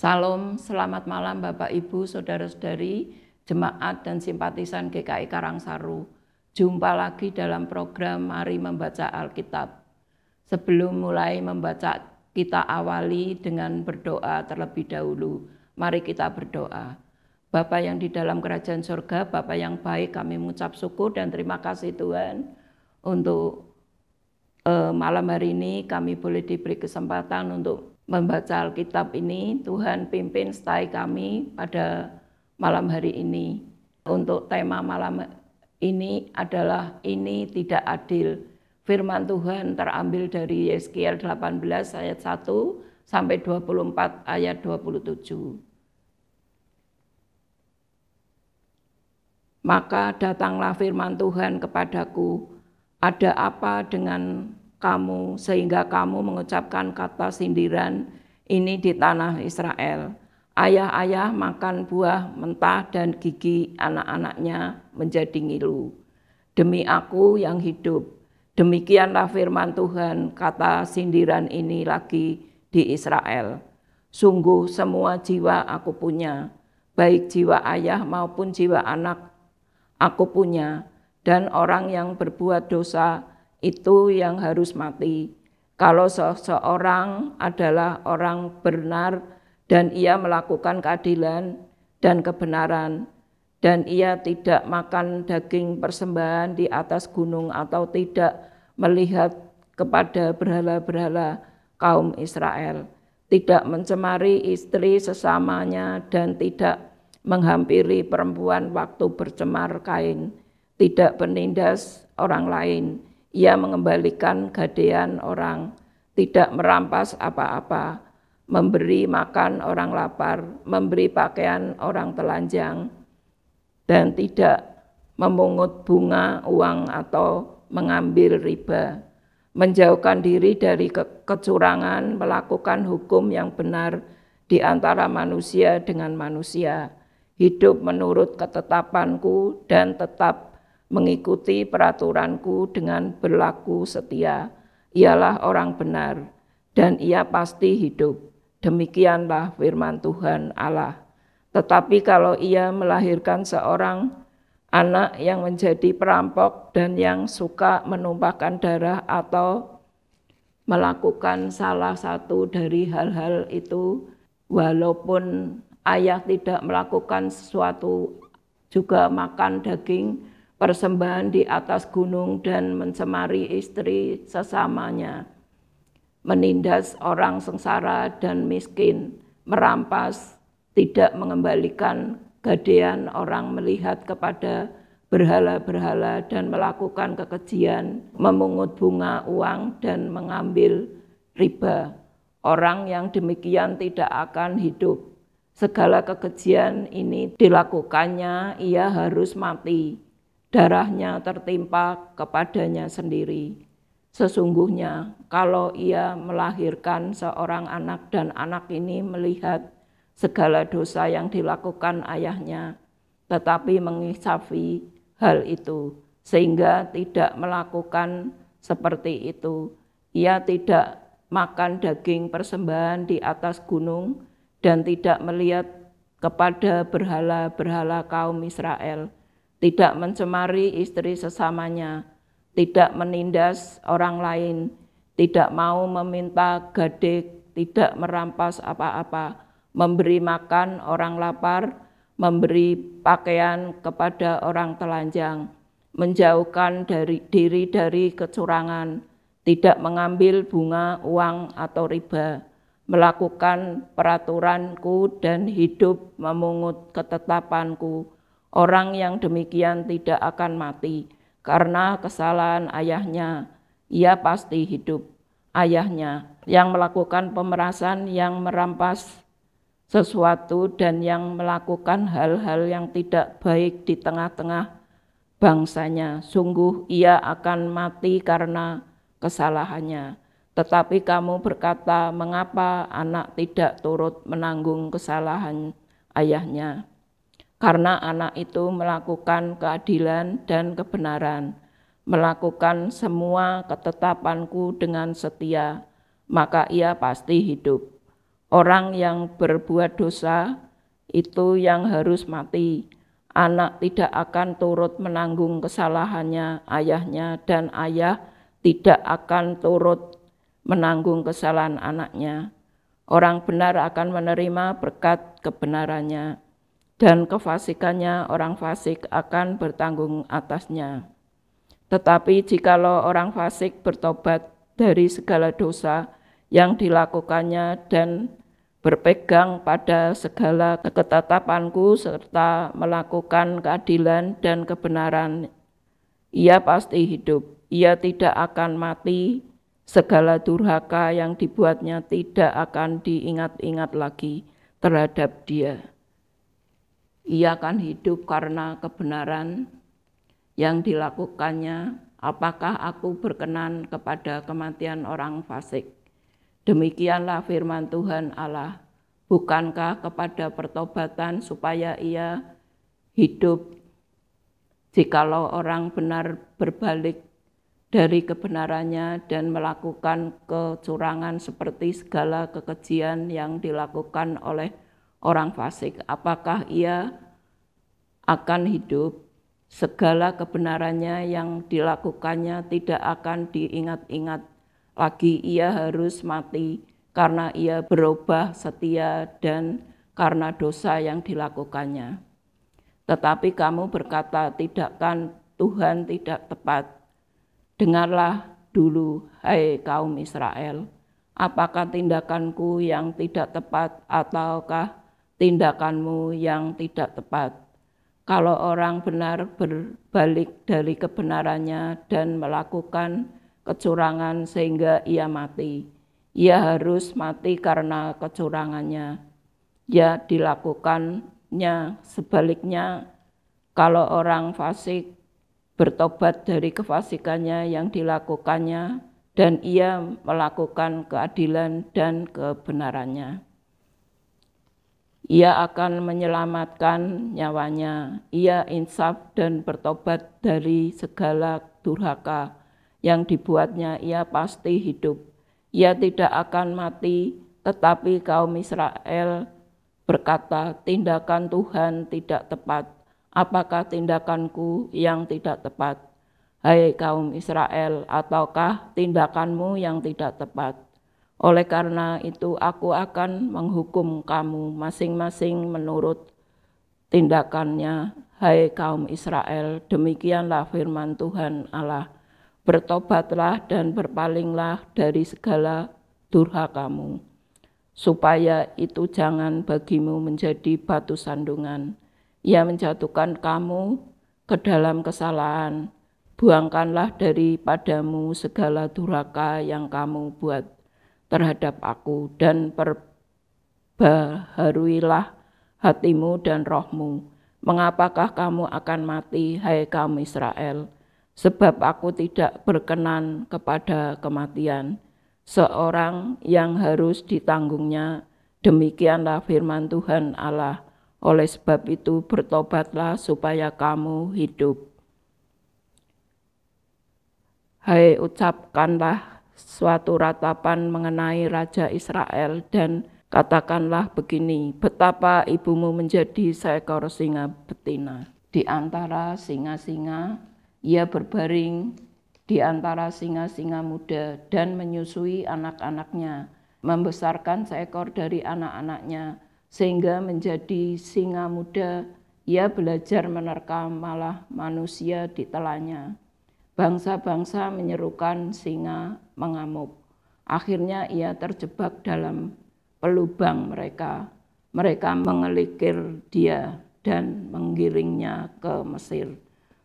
Salam, selamat malam Bapak Ibu, Saudara-saudari, jemaat dan simpatisan GKI Karangsaru. Jumpa lagi dalam program Mari Membaca Alkitab. Sebelum mulai membaca, kita awali dengan berdoa terlebih dahulu. Mari kita berdoa. Bapa yang di dalam kerajaan surga, Bapa yang baik, kami mengucap syukur dan terima kasih Tuhan untuk uh, malam hari ini kami boleh diberi kesempatan untuk membaca Alkitab ini. Tuhan pimpin stay kami pada malam hari ini. Untuk tema malam ini adalah ini tidak adil. Firman Tuhan terambil dari Yeskiel 18 ayat 1 sampai 24 ayat 27. Maka datanglah firman Tuhan kepadaku, ada apa dengan kamu sehingga kamu mengucapkan kata sindiran ini di tanah Israel. Ayah-ayah makan buah mentah dan gigi anak-anaknya menjadi ngilu. Demi aku yang hidup, demikianlah firman Tuhan, kata sindiran ini lagi di Israel. Sungguh semua jiwa aku punya, baik jiwa ayah maupun jiwa anak aku punya, dan orang yang berbuat dosa itu yang harus mati. Kalau seseorang adalah orang benar dan ia melakukan keadilan dan kebenaran, dan ia tidak makan daging persembahan di atas gunung atau tidak melihat kepada berhala-berhala kaum Israel, tidak mencemari istri sesamanya dan tidak menghampiri perempuan waktu bercemar kain, tidak penindas orang lain, ia mengembalikan gadean orang, tidak merampas apa-apa, memberi makan orang lapar, memberi pakaian orang telanjang, dan tidak memungut bunga, uang, atau mengambil riba. Menjauhkan diri dari ke kecurangan, melakukan hukum yang benar di antara manusia dengan manusia, hidup menurut ketetapanku dan tetap mengikuti peraturanku dengan berlaku setia. Ialah orang benar, dan ia pasti hidup. Demikianlah firman Tuhan Allah. Tetapi kalau ia melahirkan seorang anak yang menjadi perampok dan yang suka menumpahkan darah atau melakukan salah satu dari hal-hal itu, walaupun ayah tidak melakukan sesuatu juga makan daging, persembahan di atas gunung dan mencemari istri sesamanya, menindas orang sengsara dan miskin, merampas, tidak mengembalikan gadean orang melihat kepada berhala-berhala dan melakukan kekejian, memungut bunga uang dan mengambil riba. Orang yang demikian tidak akan hidup. Segala kekejian ini dilakukannya ia harus mati darahnya tertimpa kepadanya sendiri. Sesungguhnya, kalau ia melahirkan seorang anak dan anak ini melihat segala dosa yang dilakukan ayahnya, tetapi mengisafi hal itu, sehingga tidak melakukan seperti itu. Ia tidak makan daging persembahan di atas gunung dan tidak melihat kepada berhala-berhala kaum Israel.' tidak mencemari istri sesamanya, tidak menindas orang lain, tidak mau meminta gadek, tidak merampas apa-apa, memberi makan orang lapar, memberi pakaian kepada orang telanjang, menjauhkan dari diri dari kecurangan, tidak mengambil bunga, uang atau riba, melakukan peraturanku dan hidup memungut ketetapanku, Orang yang demikian tidak akan mati karena kesalahan ayahnya. Ia pasti hidup. Ayahnya yang melakukan pemerasan, yang merampas sesuatu, dan yang melakukan hal-hal yang tidak baik di tengah-tengah bangsanya. Sungguh ia akan mati karena kesalahannya. Tetapi kamu berkata, "Mengapa anak tidak turut menanggung kesalahan ayahnya?" karena anak itu melakukan keadilan dan kebenaran, melakukan semua ketetapanku dengan setia, maka ia pasti hidup. Orang yang berbuat dosa itu yang harus mati. Anak tidak akan turut menanggung kesalahannya ayahnya dan ayah tidak akan turut menanggung kesalahan anaknya. Orang benar akan menerima berkat kebenarannya dan kefasikannya orang fasik akan bertanggung atasnya. Tetapi jikalau orang fasik bertobat dari segala dosa yang dilakukannya dan berpegang pada segala ketetapanku serta melakukan keadilan dan kebenaran, ia pasti hidup. Ia tidak akan mati, segala durhaka yang dibuatnya tidak akan diingat-ingat lagi terhadap dia. Ia akan hidup karena kebenaran yang dilakukannya. Apakah aku berkenan kepada kematian orang fasik? Demikianlah firman Tuhan Allah. Bukankah kepada pertobatan supaya ia hidup jikalau orang benar berbalik dari kebenarannya dan melakukan kecurangan seperti segala kekejian yang dilakukan oleh orang fasik, apakah ia akan hidup segala kebenarannya yang dilakukannya tidak akan diingat-ingat lagi ia harus mati karena ia berubah setia dan karena dosa yang dilakukannya. Tetapi kamu berkata, tidakkan Tuhan tidak tepat. Dengarlah dulu, hai kaum Israel, apakah tindakanku yang tidak tepat ataukah tindakanmu yang tidak tepat. Kalau orang benar berbalik dari kebenarannya dan melakukan kecurangan sehingga ia mati, ia harus mati karena kecurangannya. Ya dilakukannya sebaliknya kalau orang fasik bertobat dari kefasikannya yang dilakukannya dan ia melakukan keadilan dan kebenarannya. Ia akan menyelamatkan nyawanya. Ia insaf dan bertobat dari segala durhaka yang dibuatnya. Ia pasti hidup. Ia tidak akan mati, tetapi kaum Israel berkata, "Tindakan Tuhan tidak tepat. Apakah tindakanku yang tidak tepat? Hai kaum Israel, ataukah tindakanmu yang tidak tepat?" Oleh karena itu aku akan menghukum kamu masing-masing menurut tindakannya, hai kaum Israel, demikianlah firman Tuhan Allah, bertobatlah dan berpalinglah dari segala durha kamu, supaya itu jangan bagimu menjadi batu sandungan. Ia menjatuhkan kamu ke dalam kesalahan, buangkanlah daripadamu segala durhaka yang kamu buat terhadap aku dan perbaharuilah hatimu dan rohmu. Mengapakah kamu akan mati, hai kaum Israel? Sebab aku tidak berkenan kepada kematian. Seorang yang harus ditanggungnya, demikianlah firman Tuhan Allah. Oleh sebab itu bertobatlah supaya kamu hidup. Hai ucapkanlah suatu ratapan mengenai Raja Israel dan katakanlah begini, betapa ibumu menjadi seekor singa betina. Di antara singa-singa, ia berbaring di antara singa-singa muda dan menyusui anak-anaknya, membesarkan seekor dari anak-anaknya, sehingga menjadi singa muda, ia belajar menerkam malah manusia di telanya. Bangsa-bangsa menyerukan singa mengamuk. Akhirnya ia terjebak dalam pelubang mereka. Mereka mengelikir dia dan menggiringnya ke Mesir.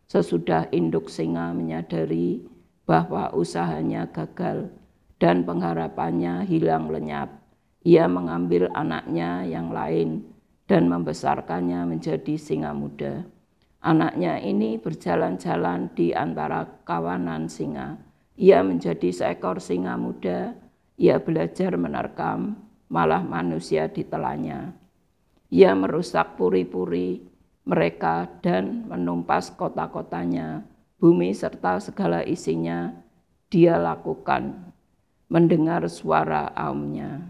Sesudah induk singa menyadari bahwa usahanya gagal dan pengharapannya hilang lenyap, ia mengambil anaknya yang lain dan membesarkannya menjadi singa muda. Anaknya ini berjalan-jalan di antara kawanan singa. Ia menjadi seekor singa muda. Ia belajar menerkam, malah manusia ditelannya. Ia merusak puri-puri mereka dan menumpas kota-kotanya, bumi serta segala isinya dia lakukan, mendengar suara aumnya.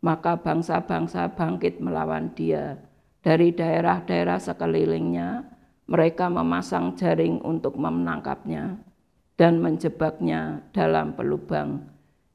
Maka bangsa-bangsa bangkit melawan dia dari daerah-daerah sekelilingnya, mereka memasang jaring untuk menangkapnya dan menjebaknya dalam pelubang.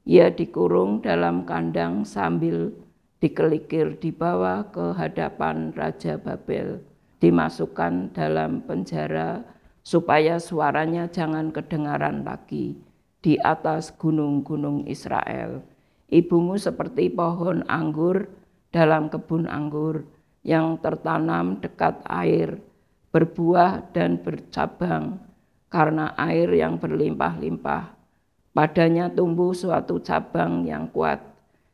Ia dikurung dalam kandang sambil dikelikir di ke hadapan Raja Babel, dimasukkan dalam penjara supaya suaranya jangan kedengaran lagi di atas gunung-gunung Israel. Ibumu seperti pohon anggur dalam kebun anggur yang tertanam dekat air berbuah dan bercabang karena air yang berlimpah-limpah. Padanya tumbuh suatu cabang yang kuat,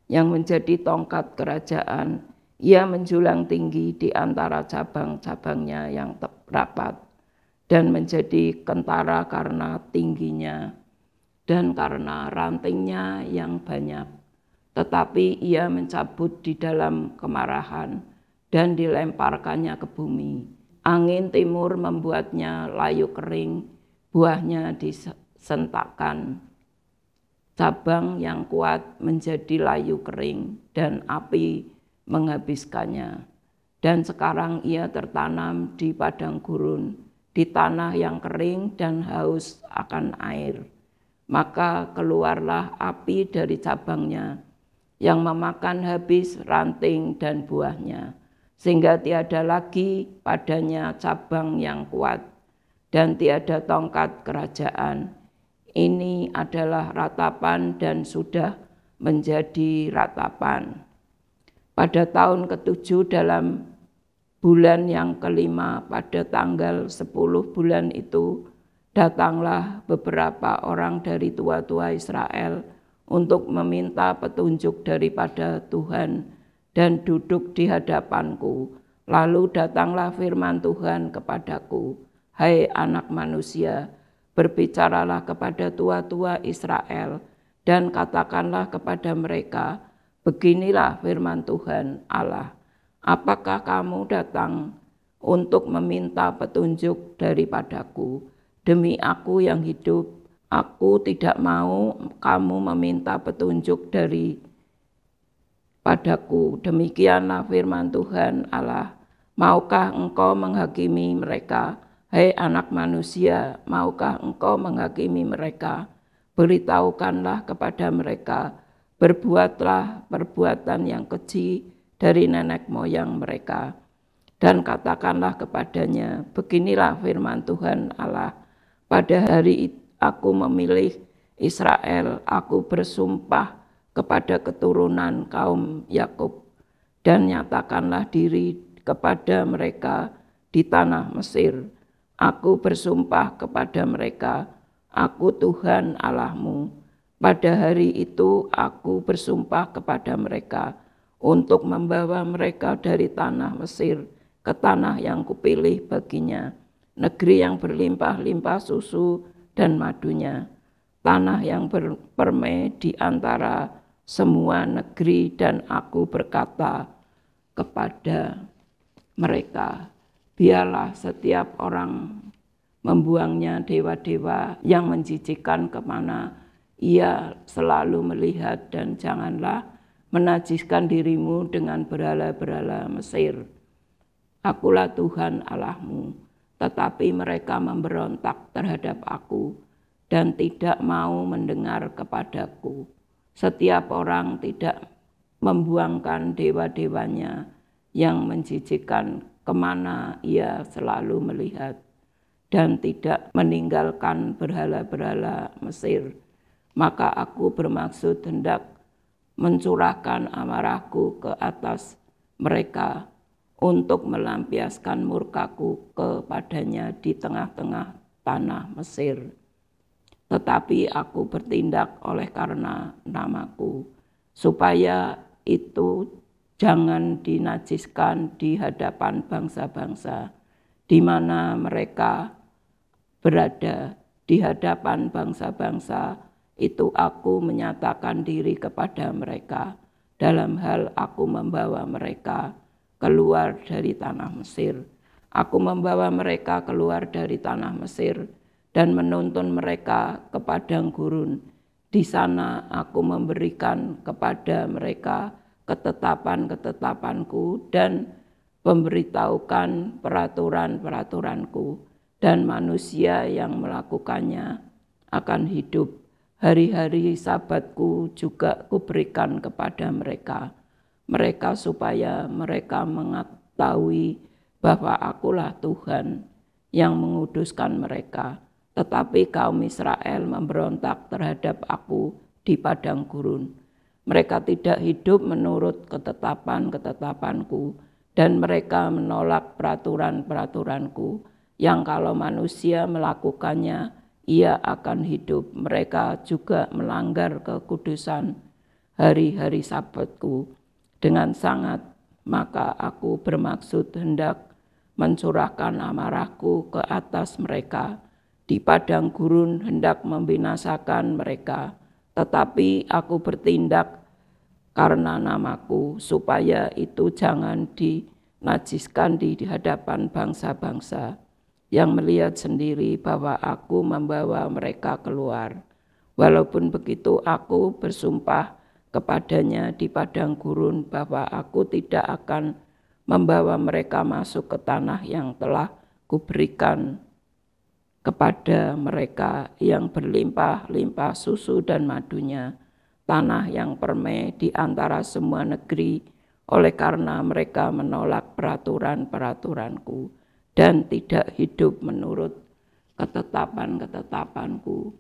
yang menjadi tongkat kerajaan. Ia menjulang tinggi di antara cabang-cabangnya yang rapat dan menjadi kentara karena tingginya dan karena rantingnya yang banyak. Tetapi ia mencabut di dalam kemarahan dan dilemparkannya ke bumi. Angin timur membuatnya layu kering, buahnya disentakkan. Cabang yang kuat menjadi layu kering dan api menghabiskannya. Dan sekarang ia tertanam di padang gurun, di tanah yang kering dan haus akan air. Maka keluarlah api dari cabangnya yang memakan habis ranting dan buahnya sehingga tiada lagi padanya cabang yang kuat dan tiada tongkat kerajaan. Ini adalah ratapan dan sudah menjadi ratapan. Pada tahun ketujuh dalam bulan yang kelima pada tanggal sepuluh bulan itu, datanglah beberapa orang dari tua-tua Israel untuk meminta petunjuk daripada Tuhan dan duduk di hadapanku. Lalu datanglah firman Tuhan kepadaku, "Hai anak manusia, berbicaralah kepada tua-tua Israel dan katakanlah kepada mereka, beginilah firman Tuhan Allah: Apakah kamu datang untuk meminta petunjuk daripadaku? Demi aku yang hidup, aku tidak mau kamu meminta petunjuk dari padaku. Demikianlah firman Tuhan Allah. Maukah engkau menghakimi mereka? Hei anak manusia, maukah engkau menghakimi mereka? Beritahukanlah kepada mereka, berbuatlah perbuatan yang kecil dari nenek moyang mereka. Dan katakanlah kepadanya, beginilah firman Tuhan Allah, pada hari aku memilih Israel, aku bersumpah kepada keturunan kaum Yakub dan nyatakanlah diri kepada mereka di tanah Mesir. Aku bersumpah kepada mereka, aku Tuhan Allahmu. Pada hari itu aku bersumpah kepada mereka untuk membawa mereka dari tanah Mesir ke tanah yang kupilih baginya, negeri yang berlimpah-limpah susu dan madunya, tanah yang berperme di antara semua negeri dan aku berkata kepada mereka, biarlah setiap orang membuangnya dewa-dewa yang menjijikan kemana ia selalu melihat dan janganlah menajiskan dirimu dengan berhala-berhala Mesir. Akulah Tuhan Allahmu, tetapi mereka memberontak terhadap aku dan tidak mau mendengar kepadaku. Setiap orang tidak membuangkan dewa-dewanya yang menjijikan kemana ia selalu melihat dan tidak meninggalkan berhala-berhala Mesir. Maka aku bermaksud hendak mencurahkan amarahku ke atas mereka untuk melampiaskan murkaku kepadanya di tengah-tengah tanah Mesir tetapi aku bertindak oleh karena namaku, supaya itu jangan dinajiskan di hadapan bangsa-bangsa di mana mereka berada di hadapan bangsa-bangsa itu aku menyatakan diri kepada mereka dalam hal aku membawa mereka keluar dari tanah Mesir aku membawa mereka keluar dari tanah Mesir dan menuntun mereka ke padang gurun. Di sana aku memberikan kepada mereka ketetapan-ketetapanku dan memberitahukan peraturan-peraturanku dan manusia yang melakukannya akan hidup. Hari-hari sabatku juga kuberikan kepada mereka. Mereka supaya mereka mengetahui bahwa akulah Tuhan yang menguduskan mereka.' Tetapi kaum Israel memberontak terhadap aku di padang gurun. Mereka tidak hidup menurut ketetapan-ketetapanku dan mereka menolak peraturan-peraturanku yang kalau manusia melakukannya ia akan hidup. Mereka juga melanggar kekudusan hari-hari sabatku dengan sangat maka aku bermaksud hendak mencurahkan amarahku ke atas mereka di padang gurun hendak membinasakan mereka, tetapi aku bertindak karena namaku, supaya itu jangan dinajiskan di hadapan bangsa-bangsa yang melihat sendiri bahwa aku membawa mereka keluar. Walaupun begitu, aku bersumpah kepadanya di padang gurun bahwa aku tidak akan membawa mereka masuk ke tanah yang telah kuberikan kepada mereka yang berlimpah-limpah susu dan madunya, tanah yang permai di antara semua negeri, oleh karena mereka menolak peraturan-peraturanku dan tidak hidup menurut ketetapan-ketetapanku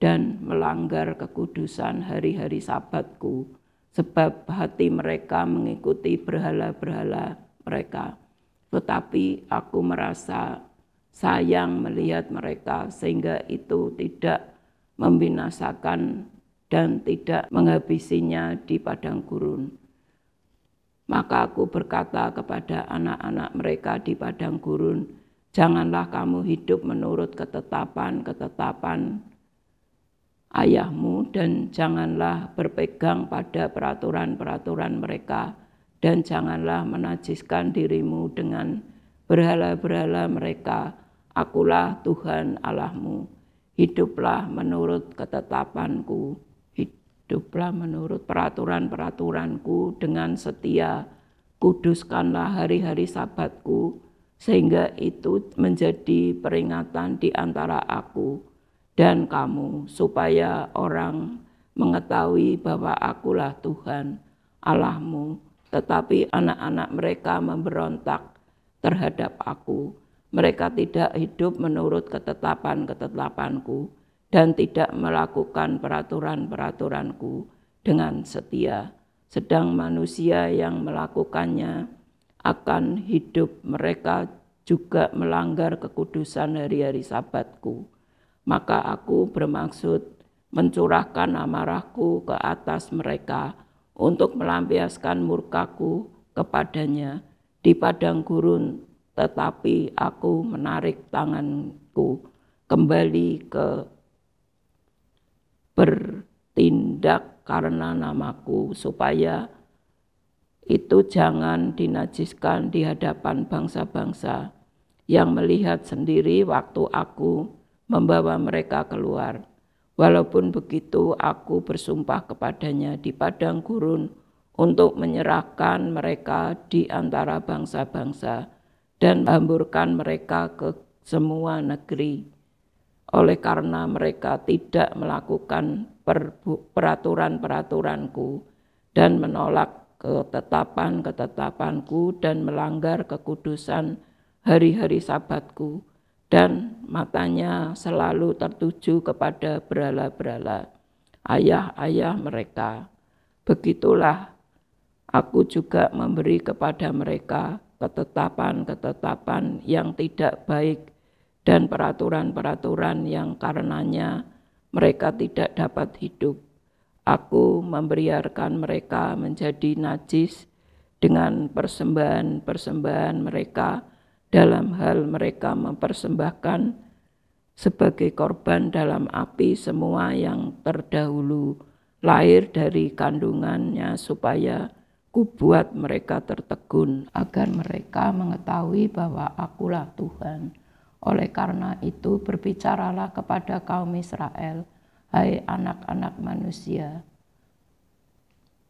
dan melanggar kekudusan hari-hari sabatku, sebab hati mereka mengikuti berhala-berhala mereka. Tetapi aku merasa sayang melihat mereka sehingga itu tidak membinasakan dan tidak menghabisinya di padang gurun. Maka aku berkata kepada anak-anak mereka di padang gurun, janganlah kamu hidup menurut ketetapan-ketetapan ayahmu dan janganlah berpegang pada peraturan-peraturan mereka dan janganlah menajiskan dirimu dengan berhala-berhala mereka akulah Tuhan Allahmu. Hiduplah menurut ketetapanku, hiduplah menurut peraturan-peraturanku dengan setia. Kuduskanlah hari-hari sabatku, sehingga itu menjadi peringatan di antara aku dan kamu, supaya orang mengetahui bahwa akulah Tuhan Allahmu, tetapi anak-anak mereka memberontak terhadap aku mereka tidak hidup menurut ketetapan-ketetapanku dan tidak melakukan peraturan-peraturanku dengan setia. Sedang manusia yang melakukannya akan hidup mereka juga melanggar kekudusan hari-hari sabatku. Maka aku bermaksud mencurahkan amarahku ke atas mereka untuk melampiaskan murkaku kepadanya di padang gurun tetapi aku menarik tanganku kembali ke bertindak karena namaku supaya itu jangan dinajiskan di hadapan bangsa-bangsa yang melihat sendiri waktu aku membawa mereka keluar. Walaupun begitu, aku bersumpah kepadanya di padang gurun untuk menyerahkan mereka di antara bangsa-bangsa dan hamburkan mereka ke semua negeri. Oleh karena mereka tidak melakukan peraturan-peraturanku dan menolak ketetapan-ketetapanku dan melanggar kekudusan hari-hari sabatku dan matanya selalu tertuju kepada berala-berala ayah-ayah mereka. Begitulah aku juga memberi kepada mereka ketetapan-ketetapan yang tidak baik dan peraturan-peraturan yang karenanya mereka tidak dapat hidup. Aku membiarkan mereka menjadi najis dengan persembahan-persembahan mereka dalam hal mereka mempersembahkan sebagai korban dalam api semua yang terdahulu lahir dari kandungannya supaya Aku buat mereka tertegun agar mereka mengetahui bahwa akulah Tuhan. Oleh karena itu berbicaralah kepada kaum Israel, hai anak-anak manusia.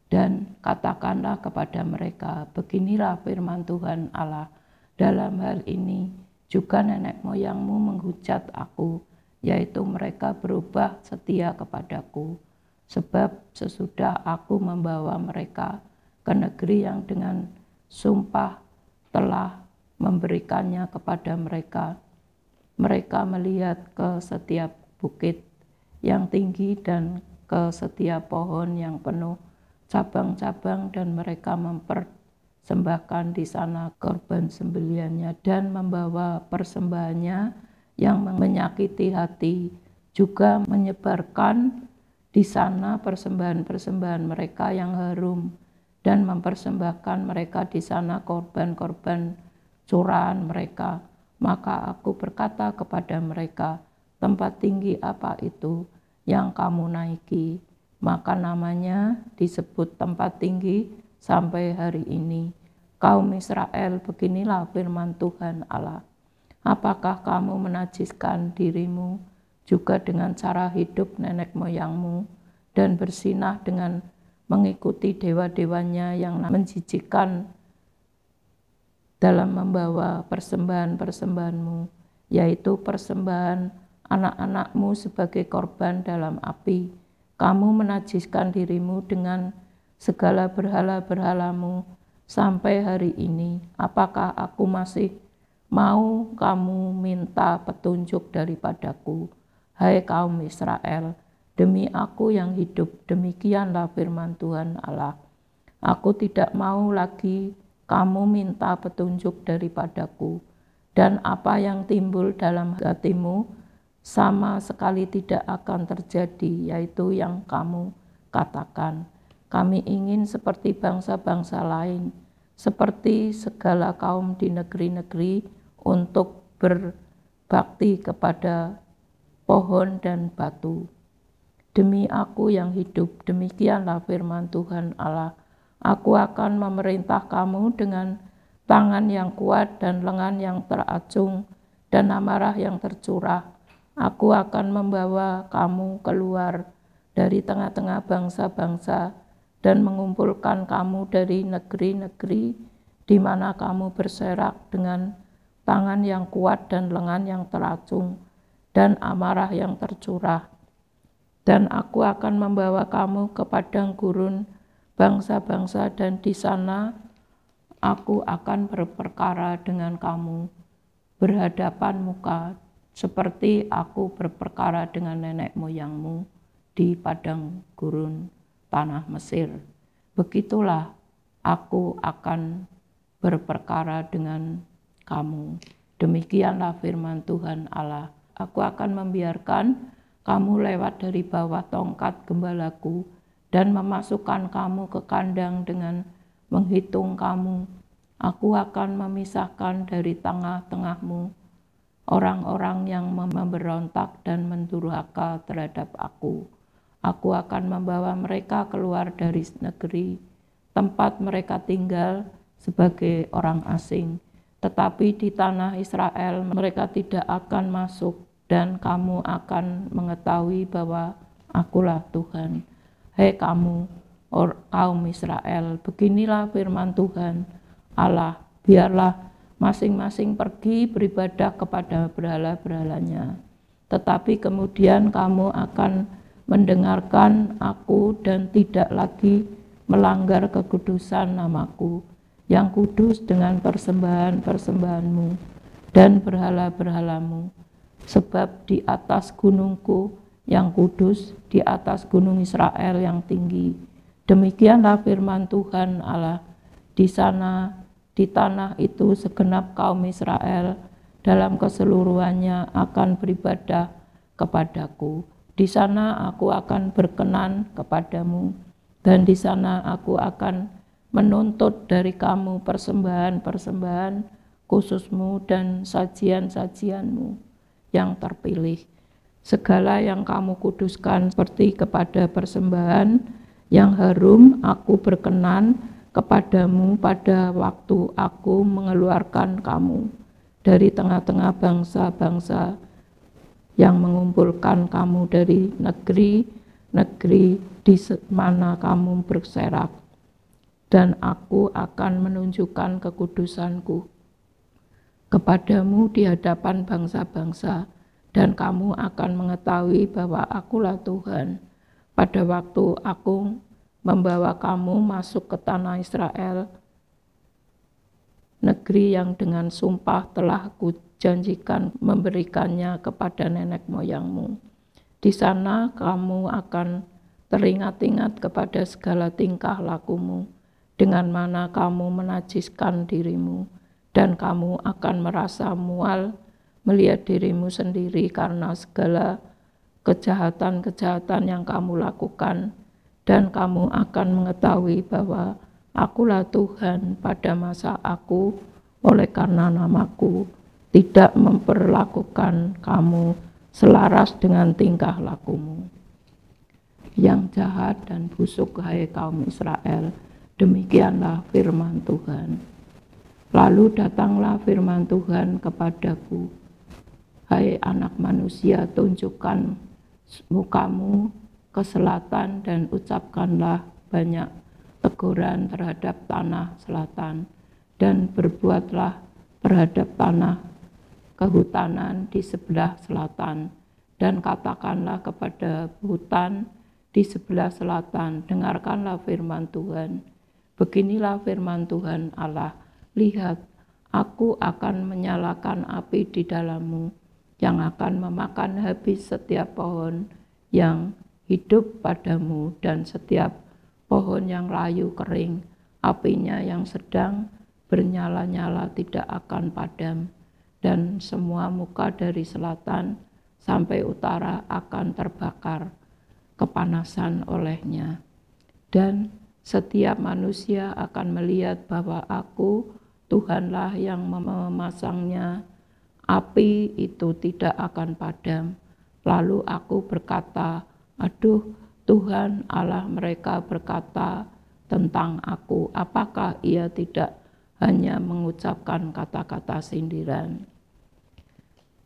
Dan katakanlah kepada mereka, beginilah firman Tuhan Allah. Dalam hal ini juga nenek moyangmu menghujat aku, yaitu mereka berubah setia kepadaku. Sebab sesudah aku membawa mereka ke negeri yang dengan sumpah telah memberikannya kepada mereka. Mereka melihat ke setiap bukit yang tinggi dan ke setiap pohon yang penuh cabang-cabang dan mereka mempersembahkan di sana korban sembeliannya dan membawa persembahannya yang menyakiti hati juga menyebarkan di sana persembahan-persembahan mereka yang harum dan mempersembahkan mereka di sana korban-korban curahan mereka. Maka aku berkata kepada mereka, tempat tinggi apa itu yang kamu naiki? Maka namanya disebut tempat tinggi sampai hari ini. Kaum Israel, beginilah firman Tuhan Allah. Apakah kamu menajiskan dirimu juga dengan cara hidup nenek moyangmu dan bersinah dengan mengikuti dewa-dewanya yang menjijikan dalam membawa persembahan-persembahanmu, yaitu persembahan anak-anakmu sebagai korban dalam api. Kamu menajiskan dirimu dengan segala berhala-berhalamu sampai hari ini. Apakah aku masih mau kamu minta petunjuk daripadaku, hai kaum Israel?' Demi aku yang hidup, demikianlah firman Tuhan Allah. Aku tidak mau lagi kamu minta petunjuk daripadaku, dan apa yang timbul dalam hatimu sama sekali tidak akan terjadi, yaitu yang kamu katakan. Kami ingin seperti bangsa-bangsa lain, seperti segala kaum di negeri-negeri, untuk berbakti kepada pohon dan batu. Demi aku yang hidup, demikianlah firman Tuhan Allah. Aku akan memerintah kamu dengan tangan yang kuat dan lengan yang teracung dan amarah yang tercurah. Aku akan membawa kamu keluar dari tengah-tengah bangsa-bangsa dan mengumpulkan kamu dari negeri-negeri di mana kamu berserak dengan tangan yang kuat dan lengan yang teracung dan amarah yang tercurah dan aku akan membawa kamu ke padang gurun bangsa-bangsa dan di sana aku akan berperkara dengan kamu berhadapan muka seperti aku berperkara dengan nenek moyangmu di padang gurun tanah Mesir. Begitulah aku akan berperkara dengan kamu. Demikianlah firman Tuhan Allah. Aku akan membiarkan kamu lewat dari bawah tongkat gembalaku dan memasukkan kamu ke kandang dengan menghitung kamu. Aku akan memisahkan dari tengah-tengahmu orang-orang yang memberontak dan mendurhaka terhadap aku. Aku akan membawa mereka keluar dari negeri tempat mereka tinggal sebagai orang asing. Tetapi di tanah Israel mereka tidak akan masuk dan kamu akan mengetahui bahwa akulah Tuhan. Hei kamu, or, kaum Israel, beginilah firman Tuhan Allah, biarlah masing-masing pergi beribadah kepada berhala-berhalanya. Tetapi kemudian kamu akan mendengarkan aku dan tidak lagi melanggar kekudusan namaku yang kudus dengan persembahan-persembahanmu dan berhala-berhalamu sebab di atas gunungku yang kudus, di atas gunung Israel yang tinggi. Demikianlah firman Tuhan Allah. Di sana, di tanah itu segenap kaum Israel dalam keseluruhannya akan beribadah kepadaku. Di sana aku akan berkenan kepadamu dan di sana aku akan menuntut dari kamu persembahan-persembahan khususmu dan sajian-sajianmu yang terpilih. Segala yang kamu kuduskan seperti kepada persembahan yang harum, aku berkenan kepadamu pada waktu aku mengeluarkan kamu dari tengah-tengah bangsa-bangsa yang mengumpulkan kamu dari negeri-negeri di mana kamu berserak. Dan aku akan menunjukkan kekudusanku kepadamu di hadapan bangsa-bangsa, dan kamu akan mengetahui bahwa akulah Tuhan. Pada waktu aku membawa kamu masuk ke tanah Israel, negeri yang dengan sumpah telah kujanjikan memberikannya kepada nenek moyangmu. Di sana kamu akan teringat-ingat kepada segala tingkah lakumu, dengan mana kamu menajiskan dirimu.' dan kamu akan merasa mual melihat dirimu sendiri karena segala kejahatan-kejahatan yang kamu lakukan dan kamu akan mengetahui bahwa akulah Tuhan pada masa aku oleh karena namaku tidak memperlakukan kamu selaras dengan tingkah lakumu yang jahat dan busuk hai kaum Israel demikianlah firman Tuhan Lalu datanglah firman Tuhan kepadaku, Hai anak manusia, tunjukkan mukamu ke selatan dan ucapkanlah banyak teguran terhadap tanah selatan dan berbuatlah terhadap tanah kehutanan di sebelah selatan dan katakanlah kepada hutan di sebelah selatan, dengarkanlah firman Tuhan. Beginilah firman Tuhan Allah, Lihat, aku akan menyalakan api di dalammu yang akan memakan habis setiap pohon yang hidup padamu dan setiap pohon yang layu kering, apinya yang sedang bernyala-nyala tidak akan padam, dan semua muka dari selatan sampai utara akan terbakar kepanasan olehnya. Dan setiap manusia akan melihat bahwa aku, Tuhanlah yang memasangnya, api itu tidak akan padam. Lalu aku berkata, aduh Tuhan Allah mereka berkata tentang aku, apakah ia tidak hanya mengucapkan kata-kata sindiran?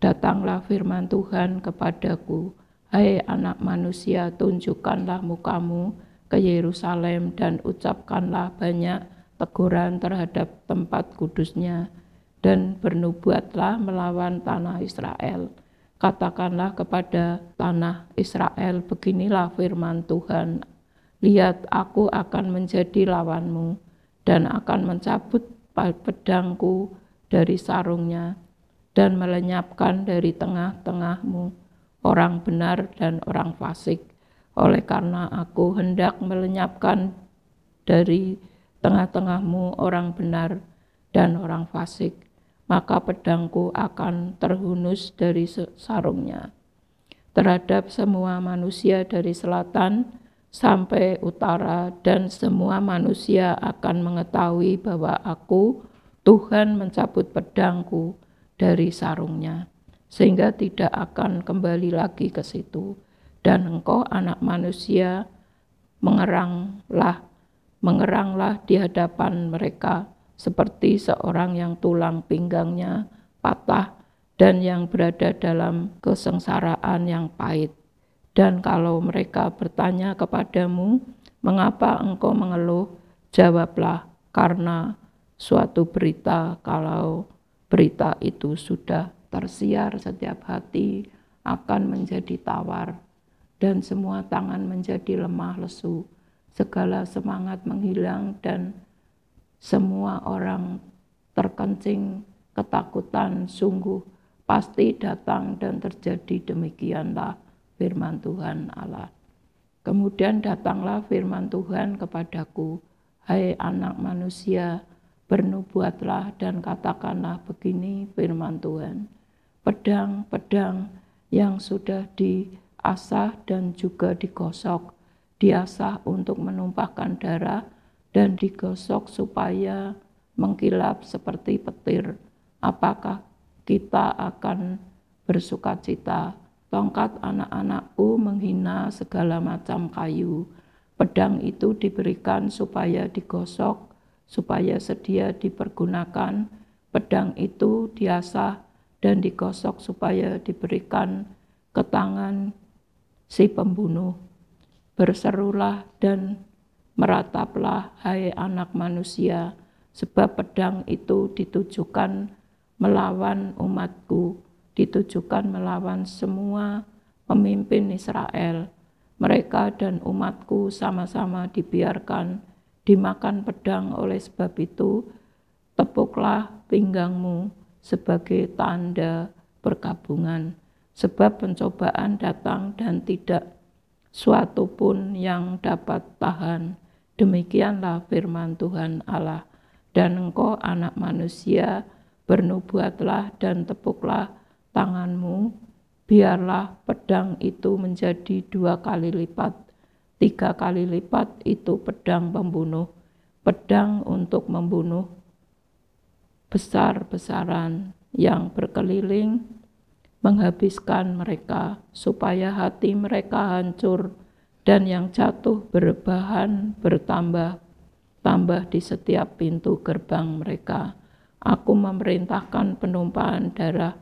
Datanglah firman Tuhan kepadaku, Hai hey, anak manusia, tunjukkanlah mukamu ke Yerusalem dan ucapkanlah banyak teguran terhadap tempat kudusnya, dan bernubuatlah melawan tanah Israel. Katakanlah kepada tanah Israel, beginilah firman Tuhan, lihat aku akan menjadi lawanmu, dan akan mencabut pedangku dari sarungnya, dan melenyapkan dari tengah-tengahmu orang benar dan orang fasik. Oleh karena aku hendak melenyapkan dari tengah-tengahmu orang benar dan orang fasik, maka pedangku akan terhunus dari sarungnya. Terhadap semua manusia dari selatan sampai utara, dan semua manusia akan mengetahui bahwa Aku, Tuhan, mencabut pedangku dari sarungnya, sehingga tidak akan kembali lagi ke situ. Dan engkau, Anak Manusia, mengeranglah mengeranglah di hadapan mereka seperti seorang yang tulang pinggangnya patah dan yang berada dalam kesengsaraan yang pahit. Dan kalau mereka bertanya kepadamu, mengapa engkau mengeluh? Jawablah, karena suatu berita kalau berita itu sudah tersiar setiap hati akan menjadi tawar dan semua tangan menjadi lemah lesu segala semangat menghilang dan semua orang terkencing ketakutan sungguh pasti datang dan terjadi demikianlah firman Tuhan Allah. Kemudian datanglah firman Tuhan kepadaku, hai anak manusia, bernubuatlah dan katakanlah begini firman Tuhan. Pedang-pedang yang sudah diasah dan juga digosok Diasah untuk menumpahkan darah dan digosok supaya mengkilap seperti petir. Apakah kita akan bersuka cita? Tongkat anak-anakku menghina segala macam kayu. Pedang itu diberikan supaya digosok, supaya sedia dipergunakan. Pedang itu diasah dan digosok supaya diberikan ke tangan si pembunuh berserulah dan merataplah hai anak manusia sebab pedang itu ditujukan melawan umatku ditujukan melawan semua pemimpin Israel mereka dan umatku sama-sama dibiarkan dimakan pedang oleh sebab itu tepuklah pinggangmu sebagai tanda perkabungan sebab pencobaan datang dan tidak suatu pun yang dapat tahan. Demikianlah firman Tuhan Allah. Dan engkau anak manusia, bernubuatlah dan tepuklah tanganmu, biarlah pedang itu menjadi dua kali lipat. Tiga kali lipat itu pedang pembunuh, pedang untuk membunuh besar-besaran yang berkeliling menghabiskan mereka, supaya hati mereka hancur dan yang jatuh berbahan bertambah, tambah di setiap pintu gerbang mereka. Aku memerintahkan penumpahan darah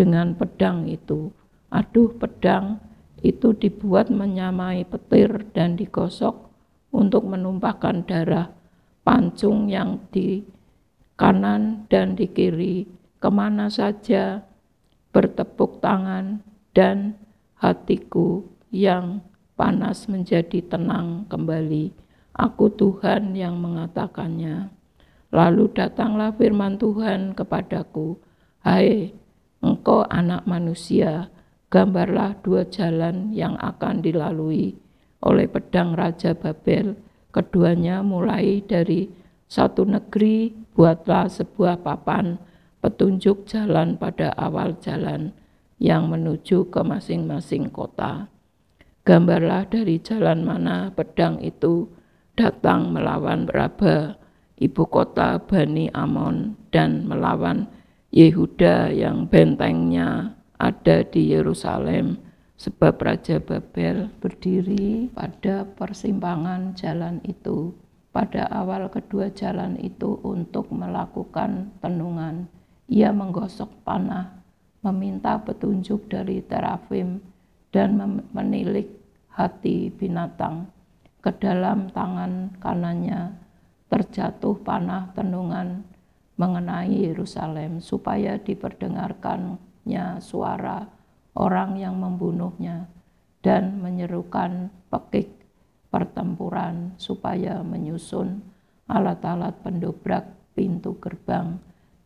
dengan pedang itu. Aduh pedang itu dibuat menyamai petir dan digosok untuk menumpahkan darah pancung yang di kanan dan di kiri kemana saja bertepuk tangan, dan hatiku yang panas menjadi tenang kembali. Aku Tuhan yang mengatakannya. Lalu datanglah firman Tuhan kepadaku, Hai, engkau anak manusia, gambarlah dua jalan yang akan dilalui oleh pedang Raja Babel. Keduanya mulai dari satu negeri, buatlah sebuah papan, petunjuk jalan pada awal jalan yang menuju ke masing-masing kota. Gambarlah dari jalan mana pedang itu datang melawan Raba, ibu kota Bani Amon, dan melawan Yehuda yang bentengnya ada di Yerusalem, sebab Raja Babel berdiri pada persimpangan jalan itu pada awal kedua jalan itu untuk melakukan tenungan ia menggosok panah, meminta petunjuk dari terafim, dan menilik hati binatang. Ke dalam tangan kanannya terjatuh panah tenungan mengenai Yerusalem, supaya diperdengarkannya suara orang yang membunuhnya dan menyerukan pekik pertempuran supaya menyusun alat-alat pendobrak pintu gerbang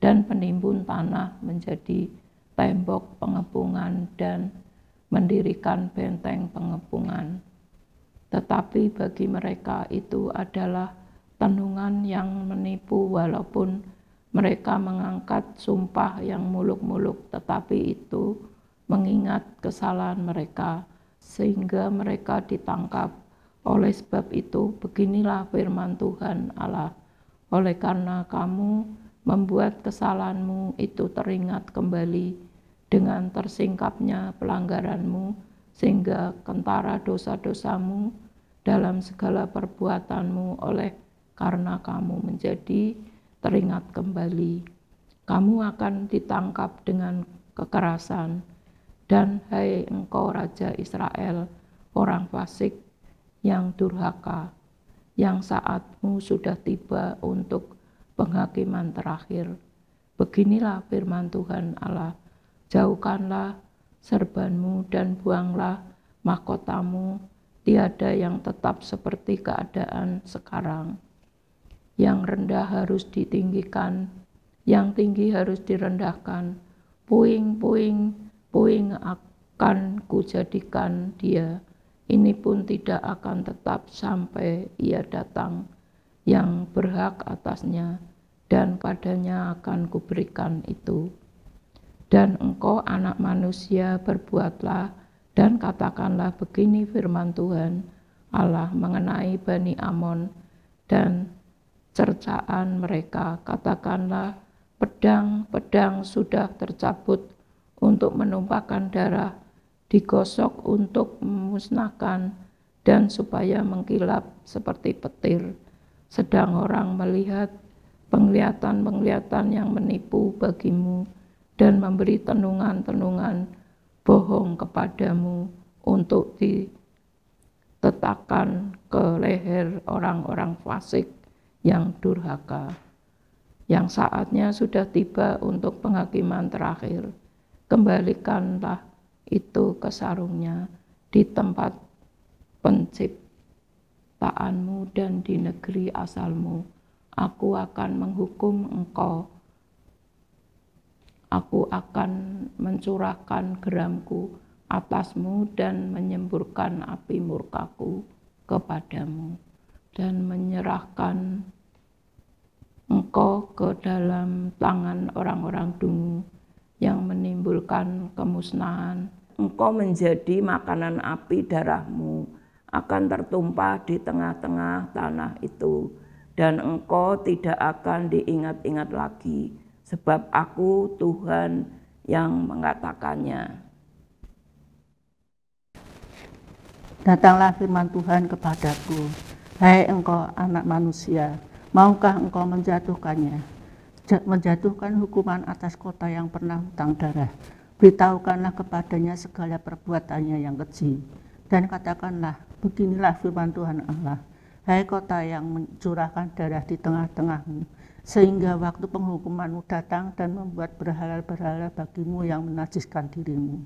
dan penimbun tanah menjadi tembok pengepungan dan mendirikan benteng pengepungan. Tetapi bagi mereka itu adalah tenungan yang menipu walaupun mereka mengangkat sumpah yang muluk-muluk tetapi itu mengingat kesalahan mereka sehingga mereka ditangkap. Oleh sebab itu beginilah firman Tuhan Allah. Oleh karena kamu membuat kesalahanmu itu teringat kembali dengan tersingkapnya pelanggaranmu sehingga kentara dosa-dosamu dalam segala perbuatanmu oleh karena kamu menjadi teringat kembali. Kamu akan ditangkap dengan kekerasan dan hai engkau Raja Israel, orang fasik yang durhaka, yang saatmu sudah tiba untuk penghakiman terakhir. Beginilah firman Tuhan Allah, jauhkanlah serbanmu dan buanglah mahkotamu, tiada yang tetap seperti keadaan sekarang. Yang rendah harus ditinggikan, yang tinggi harus direndahkan, puing-puing, puing akan kujadikan dia. Ini pun tidak akan tetap sampai ia datang.' yang berhak atasnya dan padanya akan kuberikan itu. Dan engkau anak manusia berbuatlah dan katakanlah begini firman Tuhan Allah mengenai Bani Amon dan cercaan mereka. Katakanlah pedang-pedang sudah tercabut untuk menumpahkan darah, digosok untuk memusnahkan dan supaya mengkilap seperti petir sedang orang melihat penglihatan-penglihatan yang menipu bagimu dan memberi tenungan-tenungan bohong kepadamu untuk ditetakan ke leher orang-orang fasik yang durhaka yang saatnya sudah tiba untuk penghakiman terakhir kembalikanlah itu ke sarungnya di tempat pencipta ciptaanmu dan di negeri asalmu. Aku akan menghukum engkau. Aku akan mencurahkan geramku atasmu dan menyemburkan api murkaku kepadamu dan menyerahkan engkau ke dalam tangan orang-orang dungu yang menimbulkan kemusnahan. Engkau menjadi makanan api darahmu akan tertumpah di tengah-tengah tanah itu, dan engkau tidak akan diingat-ingat lagi, sebab Aku Tuhan yang mengatakannya. Datanglah firman Tuhan kepadaku, hai hey, engkau anak manusia, maukah engkau menjatuhkannya? Menjatuhkan hukuman atas kota yang pernah hutang darah, beritahukanlah kepadanya segala perbuatannya yang keji, dan katakanlah, Beginilah firman Tuhan Allah. Hai kota yang mencurahkan darah di tengah-tengahmu, sehingga waktu penghukumanmu datang dan membuat berhala-berhala bagimu yang menajiskan dirimu.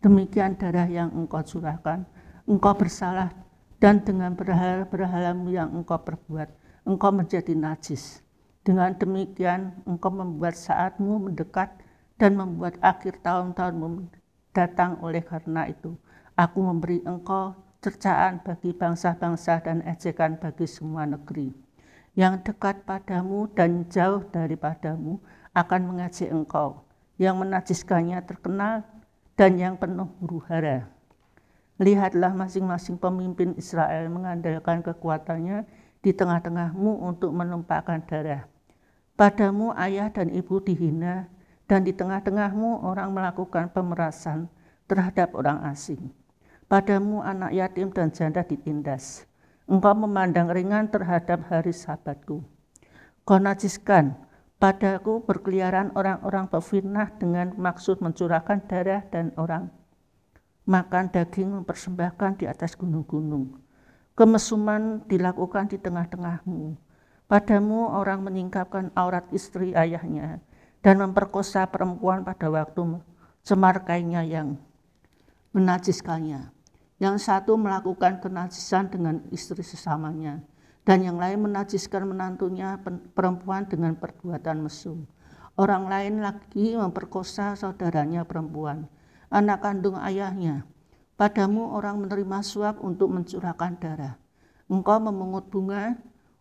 Demikian darah yang engkau curahkan, engkau bersalah dan dengan berhala-berhalamu yang engkau perbuat, engkau menjadi najis. Dengan demikian, engkau membuat saatmu mendekat dan membuat akhir tahun-tahunmu datang oleh karena itu. Aku memberi engkau cercaan bagi bangsa-bangsa dan ejekan bagi semua negeri. Yang dekat padamu dan jauh daripadamu akan mengajak engkau, yang menajiskannya terkenal dan yang penuh huru hara. Lihatlah masing-masing pemimpin Israel mengandalkan kekuatannya di tengah-tengahmu untuk menumpahkan darah. Padamu ayah dan ibu dihina, dan di tengah-tengahmu orang melakukan pemerasan terhadap orang asing. Padamu anak yatim dan janda ditindas. Engkau memandang ringan terhadap hari sahabatku. Kau najiskan, padaku berkeliaran orang-orang pefitnah dengan maksud mencurahkan darah dan orang makan daging mempersembahkan di atas gunung-gunung. Kemesuman dilakukan di tengah-tengahmu. Padamu orang menyingkapkan aurat istri ayahnya dan memperkosa perempuan pada waktu semarkainya yang menajiskannya. Yang satu melakukan kenajisan dengan istri sesamanya, dan yang lain menajiskan menantunya perempuan dengan perbuatan mesum. Orang lain lagi memperkosa saudaranya perempuan, anak kandung ayahnya. Padamu orang menerima suap untuk mencurahkan darah. Engkau memungut bunga,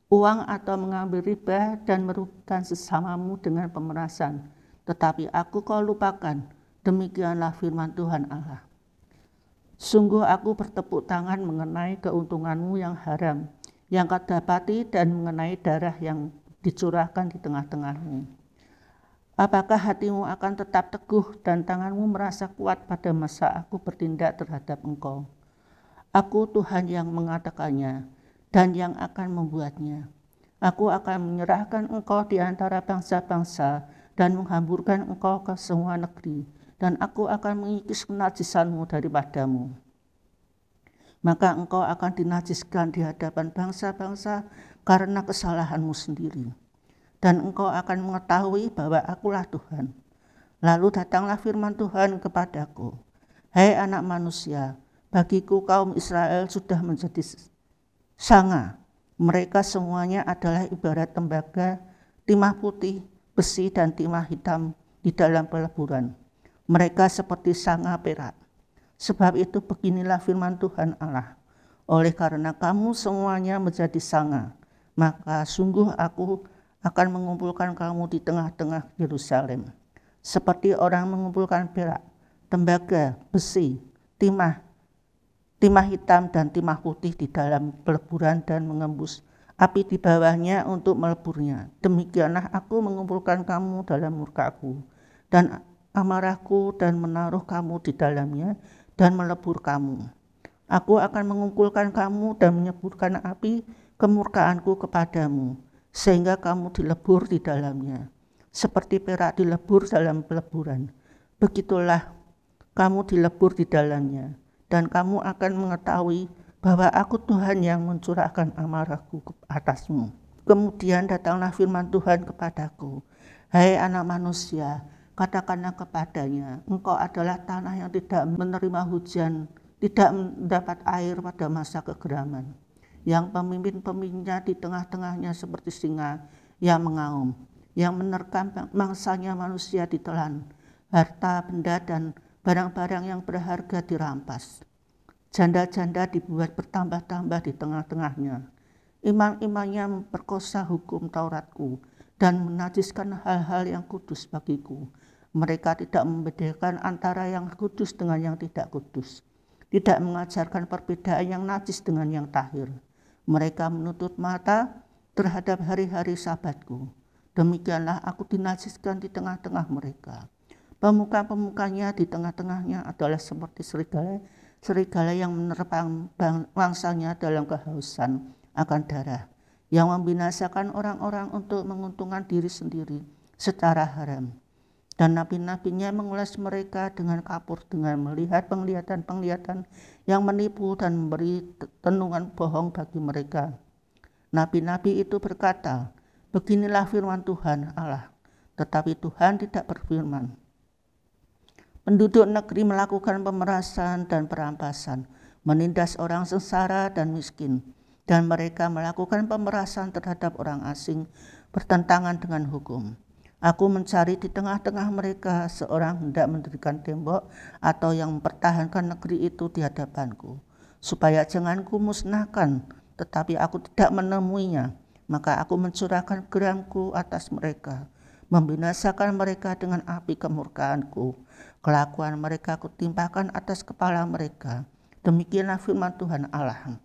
uang atau mengambil riba dan merugikan sesamamu dengan pemerasan. Tetapi aku kau lupakan. Demikianlah firman Tuhan Allah. Sungguh aku bertepuk tangan mengenai keuntunganmu yang haram, yang kau dapati dan mengenai darah yang dicurahkan di tengah-tengahmu. Apakah hatimu akan tetap teguh dan tanganmu merasa kuat pada masa aku bertindak terhadap engkau? Aku Tuhan yang mengatakannya dan yang akan membuatnya. Aku akan menyerahkan engkau di antara bangsa-bangsa dan menghamburkan engkau ke semua negeri dan aku akan mengikis kenajisanmu daripadamu. Maka engkau akan dinajiskan di hadapan bangsa-bangsa karena kesalahanmu sendiri. Dan engkau akan mengetahui bahwa akulah Tuhan. Lalu datanglah firman Tuhan kepadaku. hei anak manusia, bagiku kaum Israel sudah menjadi sanga. Mereka semuanya adalah ibarat tembaga, timah putih, besi, dan timah hitam di dalam peleburan. Mereka seperti sanga perak. Sebab itu beginilah firman Tuhan Allah. Oleh karena kamu semuanya menjadi sanga, maka sungguh aku akan mengumpulkan kamu di tengah-tengah Yerusalem. Seperti orang mengumpulkan perak, tembaga, besi, timah, timah hitam dan timah putih di dalam peleburan dan mengembus api di bawahnya untuk meleburnya. Demikianlah aku mengumpulkan kamu dalam murkaku dan amarahku dan menaruh kamu di dalamnya dan melebur kamu. Aku akan mengumpulkan kamu dan menyeburkan api kemurkaanku kepadamu, sehingga kamu dilebur di dalamnya, seperti perak dilebur dalam peleburan. Begitulah kamu dilebur di dalamnya, dan kamu akan mengetahui bahwa aku Tuhan yang mencurahkan amarahku ke atasmu. Kemudian datanglah firman Tuhan kepadaku, Hai anak manusia, katakanlah kepadanya, engkau adalah tanah yang tidak menerima hujan, tidak mendapat air pada masa kegeraman, yang pemimpin-pemimpinnya di tengah-tengahnya seperti singa yang mengaum, yang menerkam mangsanya manusia ditelan, harta benda dan barang-barang yang berharga dirampas. Janda-janda dibuat bertambah-tambah di tengah-tengahnya. Imam-imamnya memperkosa hukum Tauratku dan menajiskan hal-hal yang kudus bagiku mereka tidak membedakan antara yang kudus dengan yang tidak kudus. Tidak mengajarkan perbedaan yang najis dengan yang tahir. Mereka menutup mata terhadap hari-hari sahabatku. Demikianlah aku dinajiskan di tengah-tengah mereka. Pemuka-pemukanya di tengah-tengahnya adalah seperti serigala, serigala yang menerpang bangsanya dalam kehausan akan darah, yang membinasakan orang-orang untuk menguntungkan diri sendiri secara haram dan nabi-nabinya mengulas mereka dengan kapur dengan melihat penglihatan-penglihatan yang menipu dan memberi tenungan bohong bagi mereka. Nabi-nabi itu berkata, beginilah firman Tuhan Allah, tetapi Tuhan tidak berfirman. Penduduk negeri melakukan pemerasan dan perampasan, menindas orang sengsara dan miskin, dan mereka melakukan pemerasan terhadap orang asing bertentangan dengan hukum Aku mencari di tengah-tengah mereka seorang hendak mendirikan tembok atau yang mempertahankan negeri itu di hadapanku, supaya jangan ku tetapi aku tidak menemuinya. Maka aku mencurahkan geramku atas mereka, membinasakan mereka dengan api kemurkaanku. Kelakuan mereka kutimpakan atas kepala mereka. Demikianlah firman Tuhan Allah.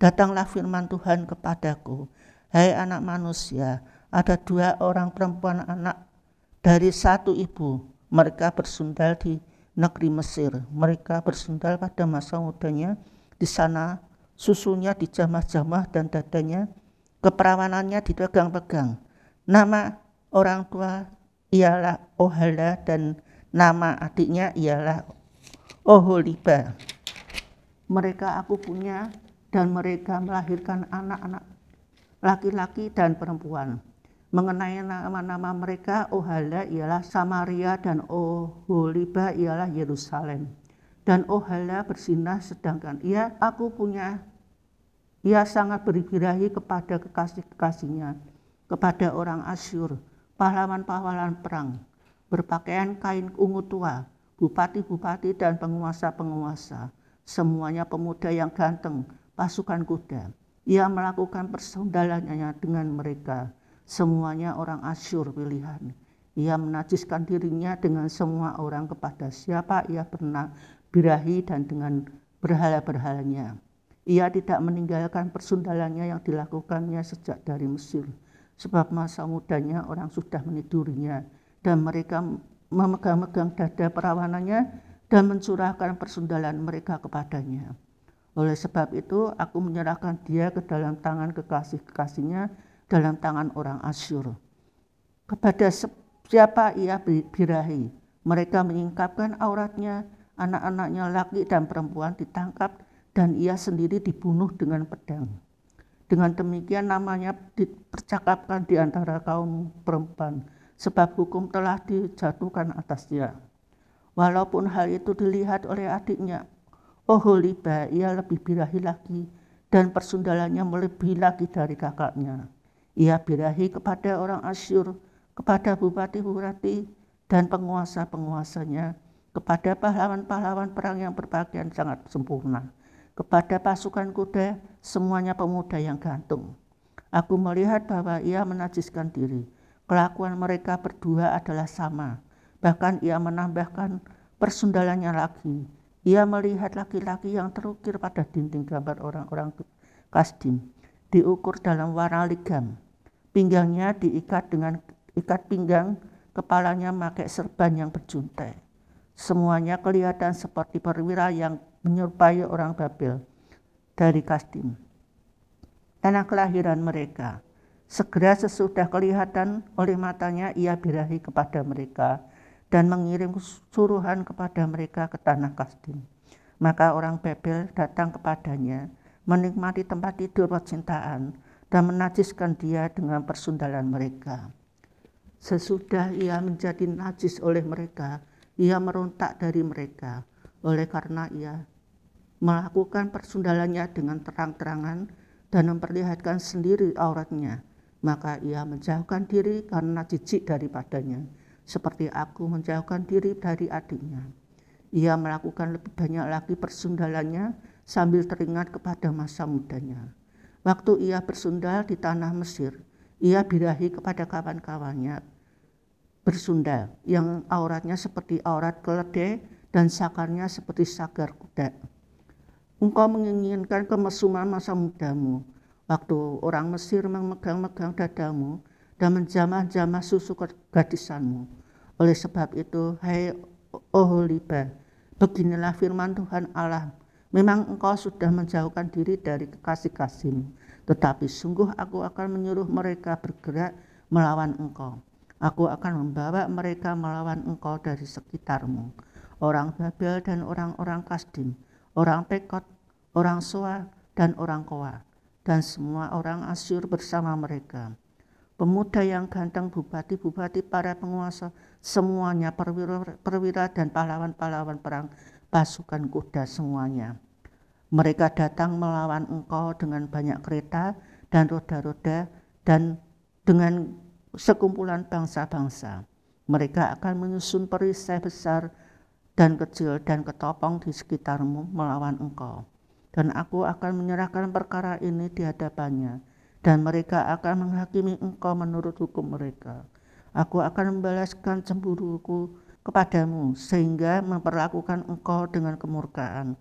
Datanglah firman Tuhan kepadaku, hai anak manusia, ada dua orang perempuan anak dari satu ibu. Mereka bersundal di negeri Mesir. Mereka bersundal pada masa mudanya. Di sana susunya dijamah-jamah dan dadanya keperawanannya dipegang-pegang. Nama orang tua ialah Ohala dan nama adiknya ialah Oholiba. Mereka aku punya dan mereka melahirkan anak-anak laki-laki dan perempuan mengenai nama-nama mereka Ohala ialah Samaria dan Oholiba ialah Yerusalem dan Ohala bersinah sedangkan ia aku punya ia sangat berbirahi kepada kekasih-kekasihnya kepada orang Asyur pahlawan-pahlawan perang berpakaian kain ungu tua bupati-bupati dan penguasa-penguasa semuanya pemuda yang ganteng pasukan kuda ia melakukan persaudaraannya dengan mereka Semuanya orang asyur pilihan. Ia menajiskan dirinya dengan semua orang kepada siapa ia pernah birahi dan dengan berhala-berhalanya. Ia tidak meninggalkan persundalannya yang dilakukannya sejak dari Mesir, sebab masa mudanya orang sudah menidurinya, dan mereka memegang-megang dada perawanannya dan mencurahkan persundalan mereka kepadanya. Oleh sebab itu, aku menyerahkan dia ke dalam tangan kekasih-kekasihnya dalam tangan orang Asyur. Kepada siapa ia birahi, mereka menyingkapkan auratnya, anak-anaknya laki dan perempuan ditangkap dan ia sendiri dibunuh dengan pedang. Dengan demikian namanya dipercakapkan di antara kaum perempuan, sebab hukum telah dijatuhkan atasnya. Walaupun hal itu dilihat oleh adiknya, oh Oholiba ia lebih birahi lagi dan persundalannya melebihi lagi dari kakaknya. Ia birahi kepada orang Asyur, kepada bupati-bupati dan penguasa-penguasanya, kepada pahlawan-pahlawan perang yang berpakaian sangat sempurna, kepada pasukan kuda, semuanya pemuda yang gantung. Aku melihat bahwa ia menajiskan diri. Kelakuan mereka berdua adalah sama. Bahkan ia menambahkan persundalannya lagi. Ia melihat laki-laki yang terukir pada dinding gambar orang-orang Kasdim, diukur dalam warna ligam Pinggangnya diikat dengan ikat pinggang, kepalanya pakai serban yang berjuntai. Semuanya kelihatan seperti perwira yang menyerupai orang Babel dari Kastim. Tanah kelahiran mereka. Segera sesudah kelihatan oleh matanya ia birahi kepada mereka dan mengirim suruhan kepada mereka ke tanah Kastim. Maka orang Babel datang kepadanya, menikmati tempat tidur percintaan, dan menajiskan dia dengan persundalan mereka. Sesudah ia menjadi najis oleh mereka, ia merontak dari mereka. Oleh karena ia melakukan persundalannya dengan terang-terangan dan memperlihatkan sendiri auratnya, maka ia menjauhkan diri karena jijik daripadanya, seperti aku menjauhkan diri dari adiknya. Ia melakukan lebih banyak lagi persundalannya sambil teringat kepada masa mudanya. Waktu ia bersundal di tanah Mesir, ia birahi kepada kawan-kawannya bersundal yang auratnya seperti aurat keledai dan sakarnya seperti sagar kuda. Engkau menginginkan kemesuman masa mudamu, waktu orang Mesir memegang-megang dadamu dan menjamah-jamah susu gadisanmu. Oleh sebab itu, hai Oholiba, beginilah firman Tuhan Allah Memang engkau sudah menjauhkan diri dari kekasih-kasihmu, tetapi sungguh aku akan menyuruh mereka bergerak melawan engkau. Aku akan membawa mereka melawan engkau dari sekitarmu. Orang Babel dan orang-orang Kasdim, orang Pekot, orang Soa, dan orang Koa, dan semua orang Asyur bersama mereka. Pemuda yang ganteng, bupati-bupati, para penguasa, semuanya perwira, perwira dan pahlawan-pahlawan perang pasukan kuda semuanya. Mereka datang melawan engkau dengan banyak kereta dan roda-roda dan dengan sekumpulan bangsa-bangsa. Mereka akan menyusun perisai besar dan kecil dan ketopong di sekitarmu melawan engkau. Dan aku akan menyerahkan perkara ini di hadapannya dan mereka akan menghakimi engkau menurut hukum mereka. Aku akan membalaskan cemburuku kepadamu sehingga memperlakukan engkau dengan kemurkaan.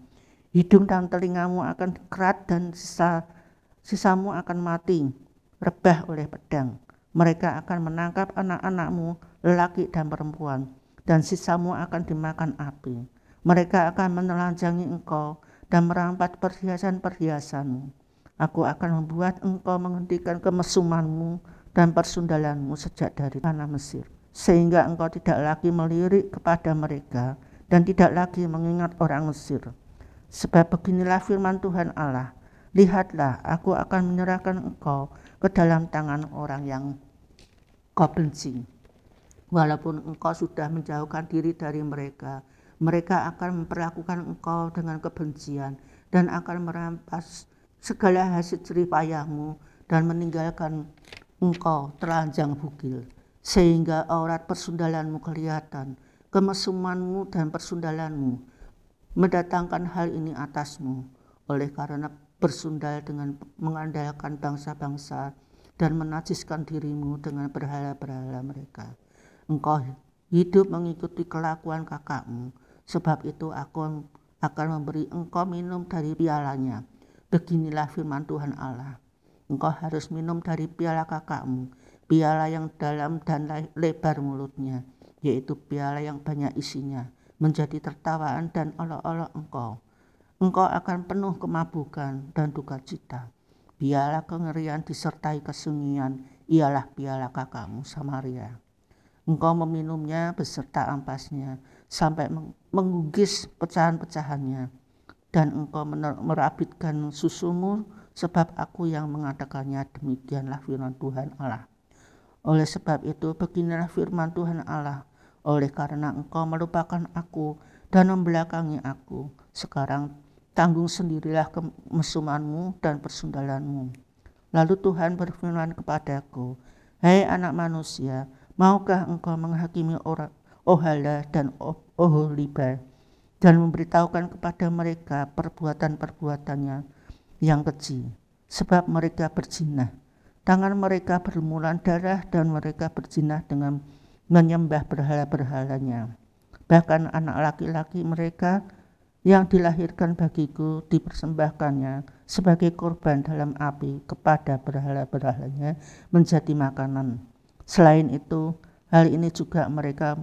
Hidung dan telingamu akan kerat dan sisa sisamu akan mati, rebah oleh pedang. Mereka akan menangkap anak-anakmu, lelaki dan perempuan, dan sisamu akan dimakan api. Mereka akan menelanjangi engkau dan merampat perhiasan-perhiasanmu. Aku akan membuat engkau menghentikan kemesumanmu dan persundalanmu sejak dari tanah Mesir sehingga engkau tidak lagi melirik kepada mereka dan tidak lagi mengingat orang Mesir. Sebab beginilah firman Tuhan Allah, lihatlah aku akan menyerahkan engkau ke dalam tangan orang yang kau benci. Walaupun engkau sudah menjauhkan diri dari mereka, mereka akan memperlakukan engkau dengan kebencian dan akan merampas segala hasil jerih dan meninggalkan engkau telanjang bugil sehingga aurat persundalanmu kelihatan, kemesumanmu dan persundalanmu. Mendatangkan hal ini atasmu, oleh karena bersundal dengan mengandalkan bangsa-bangsa dan menajiskan dirimu dengan berhala-berhala mereka. Engkau hidup mengikuti kelakuan kakakmu, sebab itu aku akan memberi engkau minum dari pialanya. Beginilah firman Tuhan Allah. Engkau harus minum dari piala kakakmu, piala yang dalam dan lebar mulutnya, yaitu piala yang banyak isinya, menjadi tertawaan dan olok-olok engkau. Engkau akan penuh kemabukan dan duka cita. Piala kengerian disertai kesunyian, ialah piala kakakmu Samaria. Engkau meminumnya beserta ampasnya, sampai mengugis pecahan-pecahannya. Dan engkau merabitkan susumu, sebab aku yang mengatakannya demikianlah firman Tuhan Allah. Oleh sebab itu, beginilah firman Tuhan Allah. Oleh karena engkau melupakan aku dan membelakangi aku, sekarang tanggung sendirilah kemesumanmu dan persundalanmu. Lalu Tuhan berfirman kepadaku, Hai hey anak manusia, maukah engkau menghakimi orang Ohala dan Oholiba dan memberitahukan kepada mereka perbuatan-perbuatannya yang kecil sebab mereka berjinah Tangan mereka bermulan darah dan mereka berzinah dengan menyembah berhala-berhalanya. Bahkan anak laki-laki mereka yang dilahirkan bagiku dipersembahkannya sebagai korban dalam api kepada berhala-berhalanya menjadi makanan. Selain itu, hal ini juga mereka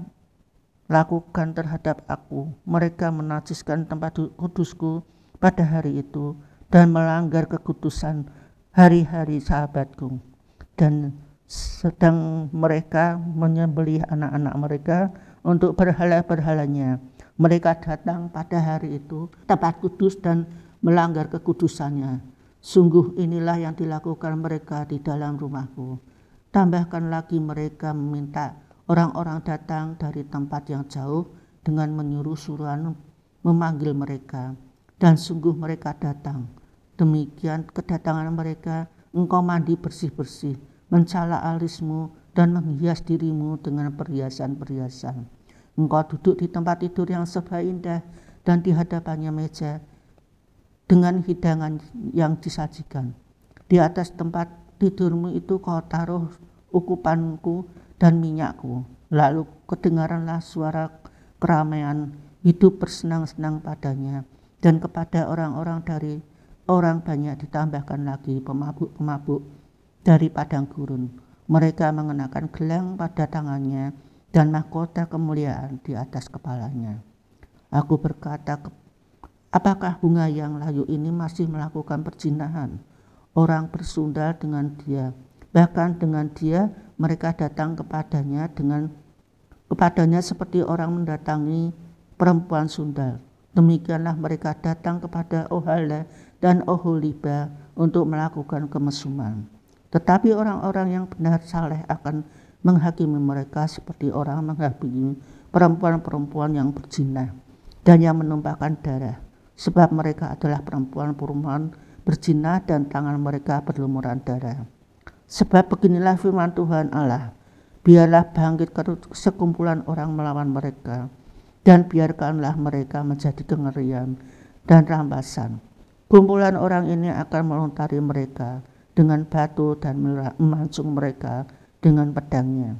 lakukan terhadap aku. Mereka menajiskan tempat kudusku pada hari itu dan melanggar kekudusan hari-hari sahabatku dan sedang mereka menyembeli anak-anak mereka untuk berhala-berhalanya. Mereka datang pada hari itu tepat kudus dan melanggar kekudusannya. Sungguh inilah yang dilakukan mereka di dalam rumahku. Tambahkan lagi mereka meminta orang-orang datang dari tempat yang jauh dengan menyuruh suruhan memanggil mereka. Dan sungguh mereka datang demikian kedatangan mereka, engkau mandi bersih-bersih, mencala alismu, dan menghias dirimu dengan perhiasan-perhiasan. Engkau duduk di tempat tidur yang serba indah dan di hadapannya meja dengan hidangan yang disajikan. Di atas tempat tidurmu itu kau taruh ukupanku dan minyakku. Lalu kedengaranlah suara keramaian hidup bersenang-senang padanya dan kepada orang-orang dari Orang banyak ditambahkan lagi pemabuk-pemabuk dari padang gurun. Mereka mengenakan gelang pada tangannya dan mahkota kemuliaan di atas kepalanya. Aku berkata, apakah bunga yang layu ini masih melakukan perjinahan? Orang bersundal dengan dia, bahkan dengan dia mereka datang kepadanya dengan kepadanya seperti orang mendatangi perempuan sundal. Demikianlah mereka datang kepada Ohala dan Oholiba untuk melakukan kemesuman. Tetapi orang-orang yang benar saleh akan menghakimi mereka seperti orang menghakimi perempuan-perempuan yang berzina dan yang menumpahkan darah, sebab mereka adalah perempuan-perempuan berzina dan tangan mereka berlumuran darah. Sebab beginilah firman Tuhan Allah, biarlah bangkit sekumpulan orang melawan mereka, dan biarkanlah mereka menjadi kengerian dan rampasan Kumpulan orang ini akan melontari mereka dengan batu dan memancung mereka dengan pedangnya,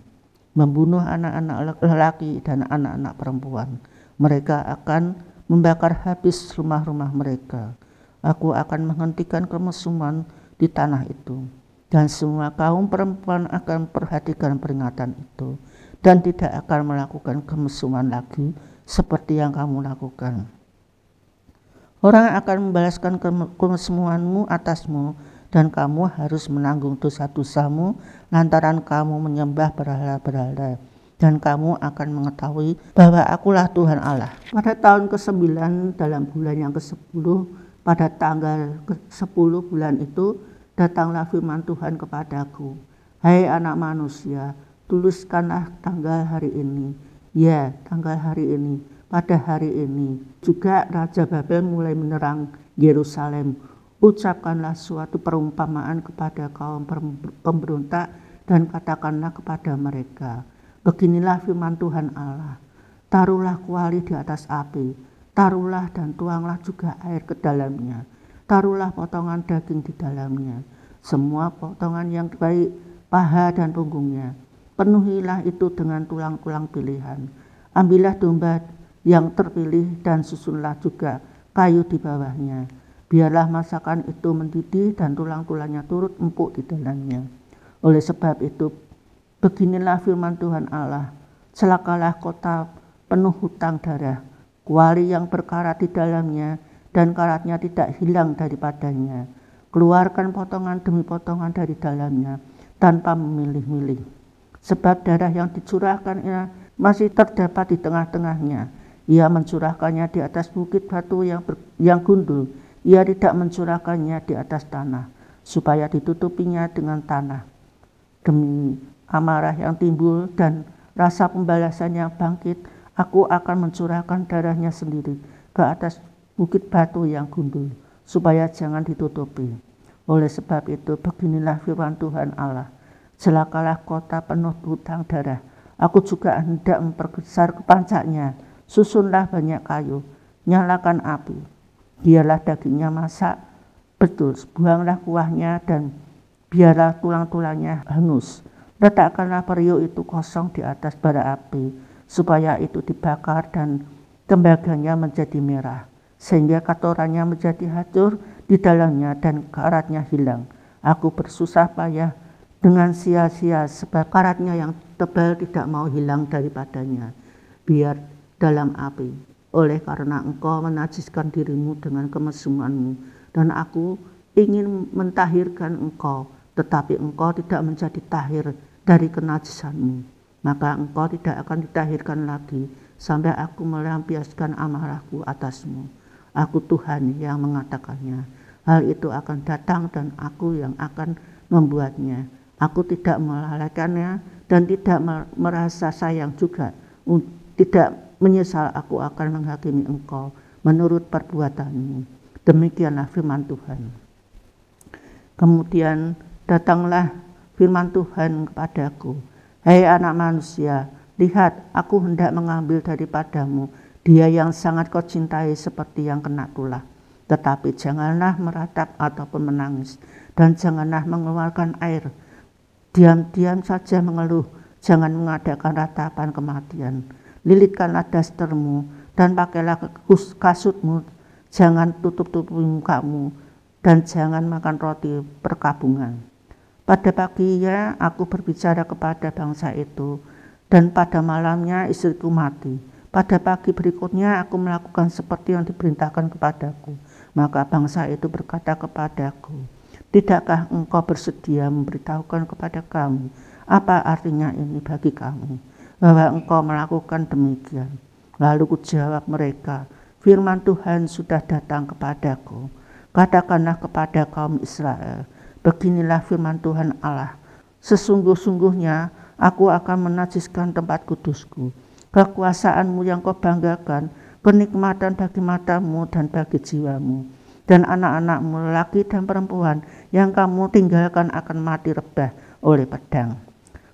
membunuh anak-anak lelaki dan anak-anak perempuan. Mereka akan membakar habis rumah-rumah mereka. Aku akan menghentikan kemesuman di tanah itu, dan semua kaum perempuan akan perhatikan peringatan itu, dan tidak akan melakukan kemesuman lagi seperti yang kamu lakukan. Orang akan membalaskan kesemuanmu atasmu, dan kamu harus menanggung dosa-dosamu lantaran kamu menyembah berhala-berhala dan kamu akan mengetahui bahwa akulah Tuhan Allah. Pada tahun ke-9 dalam bulan yang ke-10 pada tanggal ke-10 bulan itu datanglah firman Tuhan kepadaku. Hai anak manusia, tuliskanlah tanggal hari ini. Ya, tanggal hari ini pada hari ini. Juga Raja Babel mulai menerang Yerusalem. Ucapkanlah suatu perumpamaan kepada kaum pemberontak dan katakanlah kepada mereka. Beginilah firman Tuhan Allah. Taruhlah kuali di atas api, taruhlah dan tuanglah juga air ke dalamnya. Taruhlah potongan daging di dalamnya, semua potongan yang baik, paha dan punggungnya. Penuhilah itu dengan tulang-tulang pilihan. Ambillah domba yang terpilih dan susunlah juga kayu di bawahnya. Biarlah masakan itu mendidih dan tulang-tulangnya turut empuk di dalamnya. Oleh sebab itu, beginilah firman Tuhan Allah. Celakalah kota penuh hutang darah, kuali yang berkarat di dalamnya, dan karatnya tidak hilang daripadanya. Keluarkan potongan demi potongan dari dalamnya, tanpa memilih-milih. Sebab darah yang dicurahkan masih terdapat di tengah-tengahnya, ia mencurahkannya di atas bukit batu yang, ber, yang gundul. Ia tidak mencurahkannya di atas tanah, supaya ditutupinya dengan tanah. Demi amarah yang timbul dan rasa pembalasan yang bangkit, aku akan mencurahkan darahnya sendiri ke atas bukit batu yang gundul, supaya jangan ditutupi. Oleh sebab itu, beginilah firman Tuhan Allah. Celakalah kota penuh hutang darah. Aku juga hendak memperbesar kepancaknya susunlah banyak kayu, nyalakan api. Biarlah dagingnya masak, betul, buanglah kuahnya dan biarlah tulang-tulangnya hangus. Letakkanlah periuk itu kosong di atas bara api, supaya itu dibakar dan tembaganya menjadi merah, sehingga kotorannya menjadi hancur di dalamnya dan karatnya hilang. Aku bersusah payah dengan sia-sia sebab karatnya yang tebal tidak mau hilang daripadanya. Biar dalam api. Oleh karena engkau menajiskan dirimu dengan kemesumanmu, dan aku ingin mentahirkan engkau, tetapi engkau tidak menjadi tahir dari kenajisanmu. Maka engkau tidak akan ditahirkan lagi sampai aku melampiaskan amarahku atasmu. Aku Tuhan yang mengatakannya. Hal itu akan datang dan aku yang akan membuatnya. Aku tidak melalaikannya dan tidak merasa sayang juga, tidak menyesal aku akan menghakimi engkau menurut perbuatanmu. Demikianlah firman Tuhan. Kemudian datanglah firman Tuhan kepadaku. Hei anak manusia, lihat aku hendak mengambil daripadamu dia yang sangat kau cintai seperti yang kena tulah. Tetapi janganlah meratap ataupun menangis dan janganlah mengeluarkan air. Diam-diam saja mengeluh, jangan mengadakan ratapan kematian lilitkanlah dastermu dan pakailah kasutmu, jangan tutup-tutupi mukamu, dan jangan makan roti perkabungan. Pada pagi ya aku berbicara kepada bangsa itu, dan pada malamnya istriku mati. Pada pagi berikutnya aku melakukan seperti yang diperintahkan kepadaku. Maka bangsa itu berkata kepadaku, Tidakkah engkau bersedia memberitahukan kepada kami apa artinya ini bagi kamu? bahwa engkau melakukan demikian. Lalu kujawab mereka, firman Tuhan sudah datang kepadaku. Katakanlah kepada kaum Israel, beginilah firman Tuhan Allah. Sesungguh-sungguhnya aku akan menajiskan tempat kudusku. Kekuasaanmu yang kau banggakan, kenikmatan bagi matamu dan bagi jiwamu. Dan anak-anakmu laki dan perempuan yang kamu tinggalkan akan mati rebah oleh pedang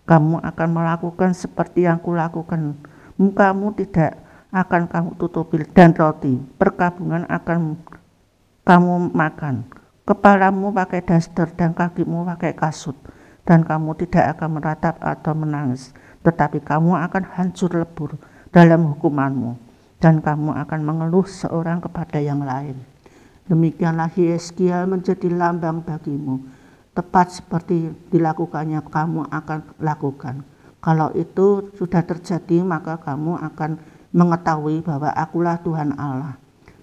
kamu akan melakukan seperti yang kulakukan. Mukamu tidak akan kamu tutupi dan roti perkabungan akan kamu makan. Kepalamu pakai daster dan kakimu pakai kasut dan kamu tidak akan meratap atau menangis, tetapi kamu akan hancur lebur dalam hukumanmu dan kamu akan mengeluh seorang kepada yang lain. Demikianlah Yeskia menjadi lambang bagimu tepat seperti dilakukannya kamu akan lakukan. Kalau itu sudah terjadi maka kamu akan mengetahui bahwa akulah Tuhan Allah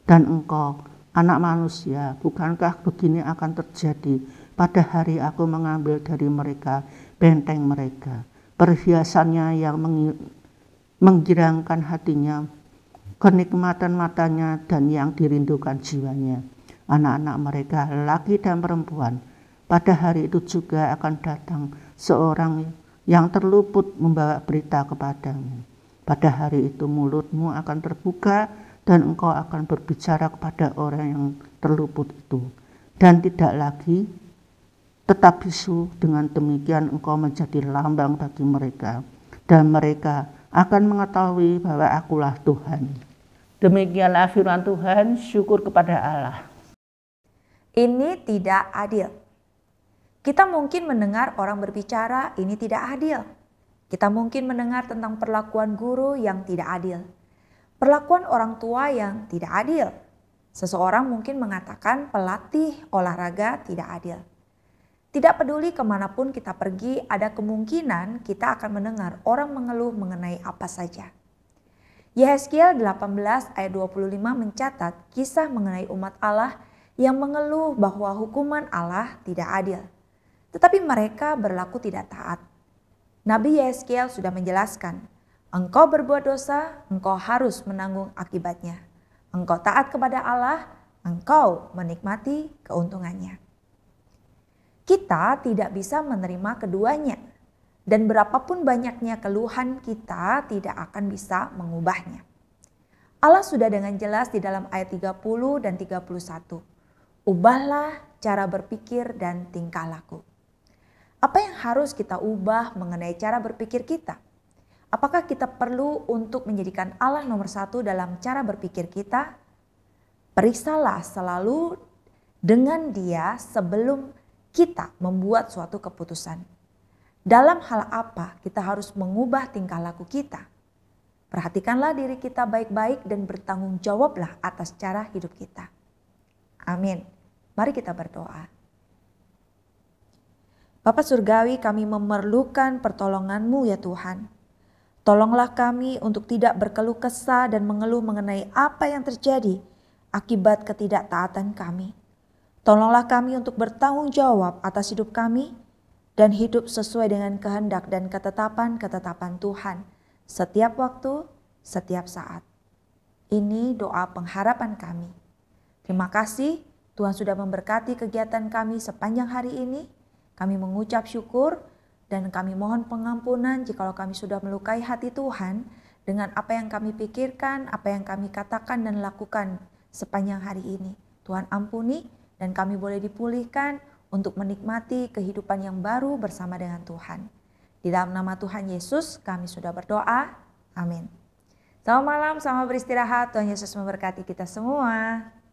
dan engkau anak manusia bukankah begini akan terjadi pada hari aku mengambil dari mereka benteng mereka perhiasannya yang menggirangkan hatinya kenikmatan matanya dan yang dirindukan jiwanya anak-anak mereka laki dan perempuan pada hari itu juga akan datang seorang yang terluput membawa berita kepadamu. Pada hari itu mulutmu akan terbuka dan engkau akan berbicara kepada orang yang terluput itu. Dan tidak lagi tetap bisu dengan demikian engkau menjadi lambang bagi mereka. Dan mereka akan mengetahui bahwa akulah Tuhan. Demikianlah firman Tuhan, syukur kepada Allah. Ini tidak adil. Kita mungkin mendengar orang berbicara ini tidak adil. Kita mungkin mendengar tentang perlakuan guru yang tidak adil, perlakuan orang tua yang tidak adil. Seseorang mungkin mengatakan pelatih olahraga tidak adil. Tidak peduli kemanapun kita pergi, ada kemungkinan kita akan mendengar orang mengeluh mengenai apa saja. Yehezkiel 18 ayat 25 mencatat kisah mengenai umat Allah yang mengeluh bahwa hukuman Allah tidak adil tetapi mereka berlaku tidak taat. Nabi Yeskiel sudah menjelaskan, engkau berbuat dosa, engkau harus menanggung akibatnya. Engkau taat kepada Allah, engkau menikmati keuntungannya. Kita tidak bisa menerima keduanya, dan berapapun banyaknya keluhan kita tidak akan bisa mengubahnya. Allah sudah dengan jelas di dalam ayat 30 dan 31. Ubahlah cara berpikir dan tingkah laku. Apa yang harus kita ubah mengenai cara berpikir kita? Apakah kita perlu untuk menjadikan Allah nomor satu dalam cara berpikir kita? Periksalah selalu dengan Dia sebelum kita membuat suatu keputusan. Dalam hal apa kita harus mengubah tingkah laku kita? Perhatikanlah diri kita baik-baik dan bertanggung jawablah atas cara hidup kita. Amin. Mari kita berdoa. Bapa Surgawi kami memerlukan pertolonganmu ya Tuhan. Tolonglah kami untuk tidak berkeluh kesah dan mengeluh mengenai apa yang terjadi akibat ketidaktaatan kami. Tolonglah kami untuk bertanggung jawab atas hidup kami dan hidup sesuai dengan kehendak dan ketetapan-ketetapan Tuhan setiap waktu, setiap saat. Ini doa pengharapan kami. Terima kasih Tuhan sudah memberkati kegiatan kami sepanjang hari ini. Kami mengucap syukur dan kami mohon pengampunan jikalau kami sudah melukai hati Tuhan dengan apa yang kami pikirkan, apa yang kami katakan dan lakukan sepanjang hari ini. Tuhan ampuni dan kami boleh dipulihkan untuk menikmati kehidupan yang baru bersama dengan Tuhan. Di dalam nama Tuhan Yesus kami sudah berdoa. Amin. Selamat malam, selamat beristirahat. Tuhan Yesus memberkati kita semua.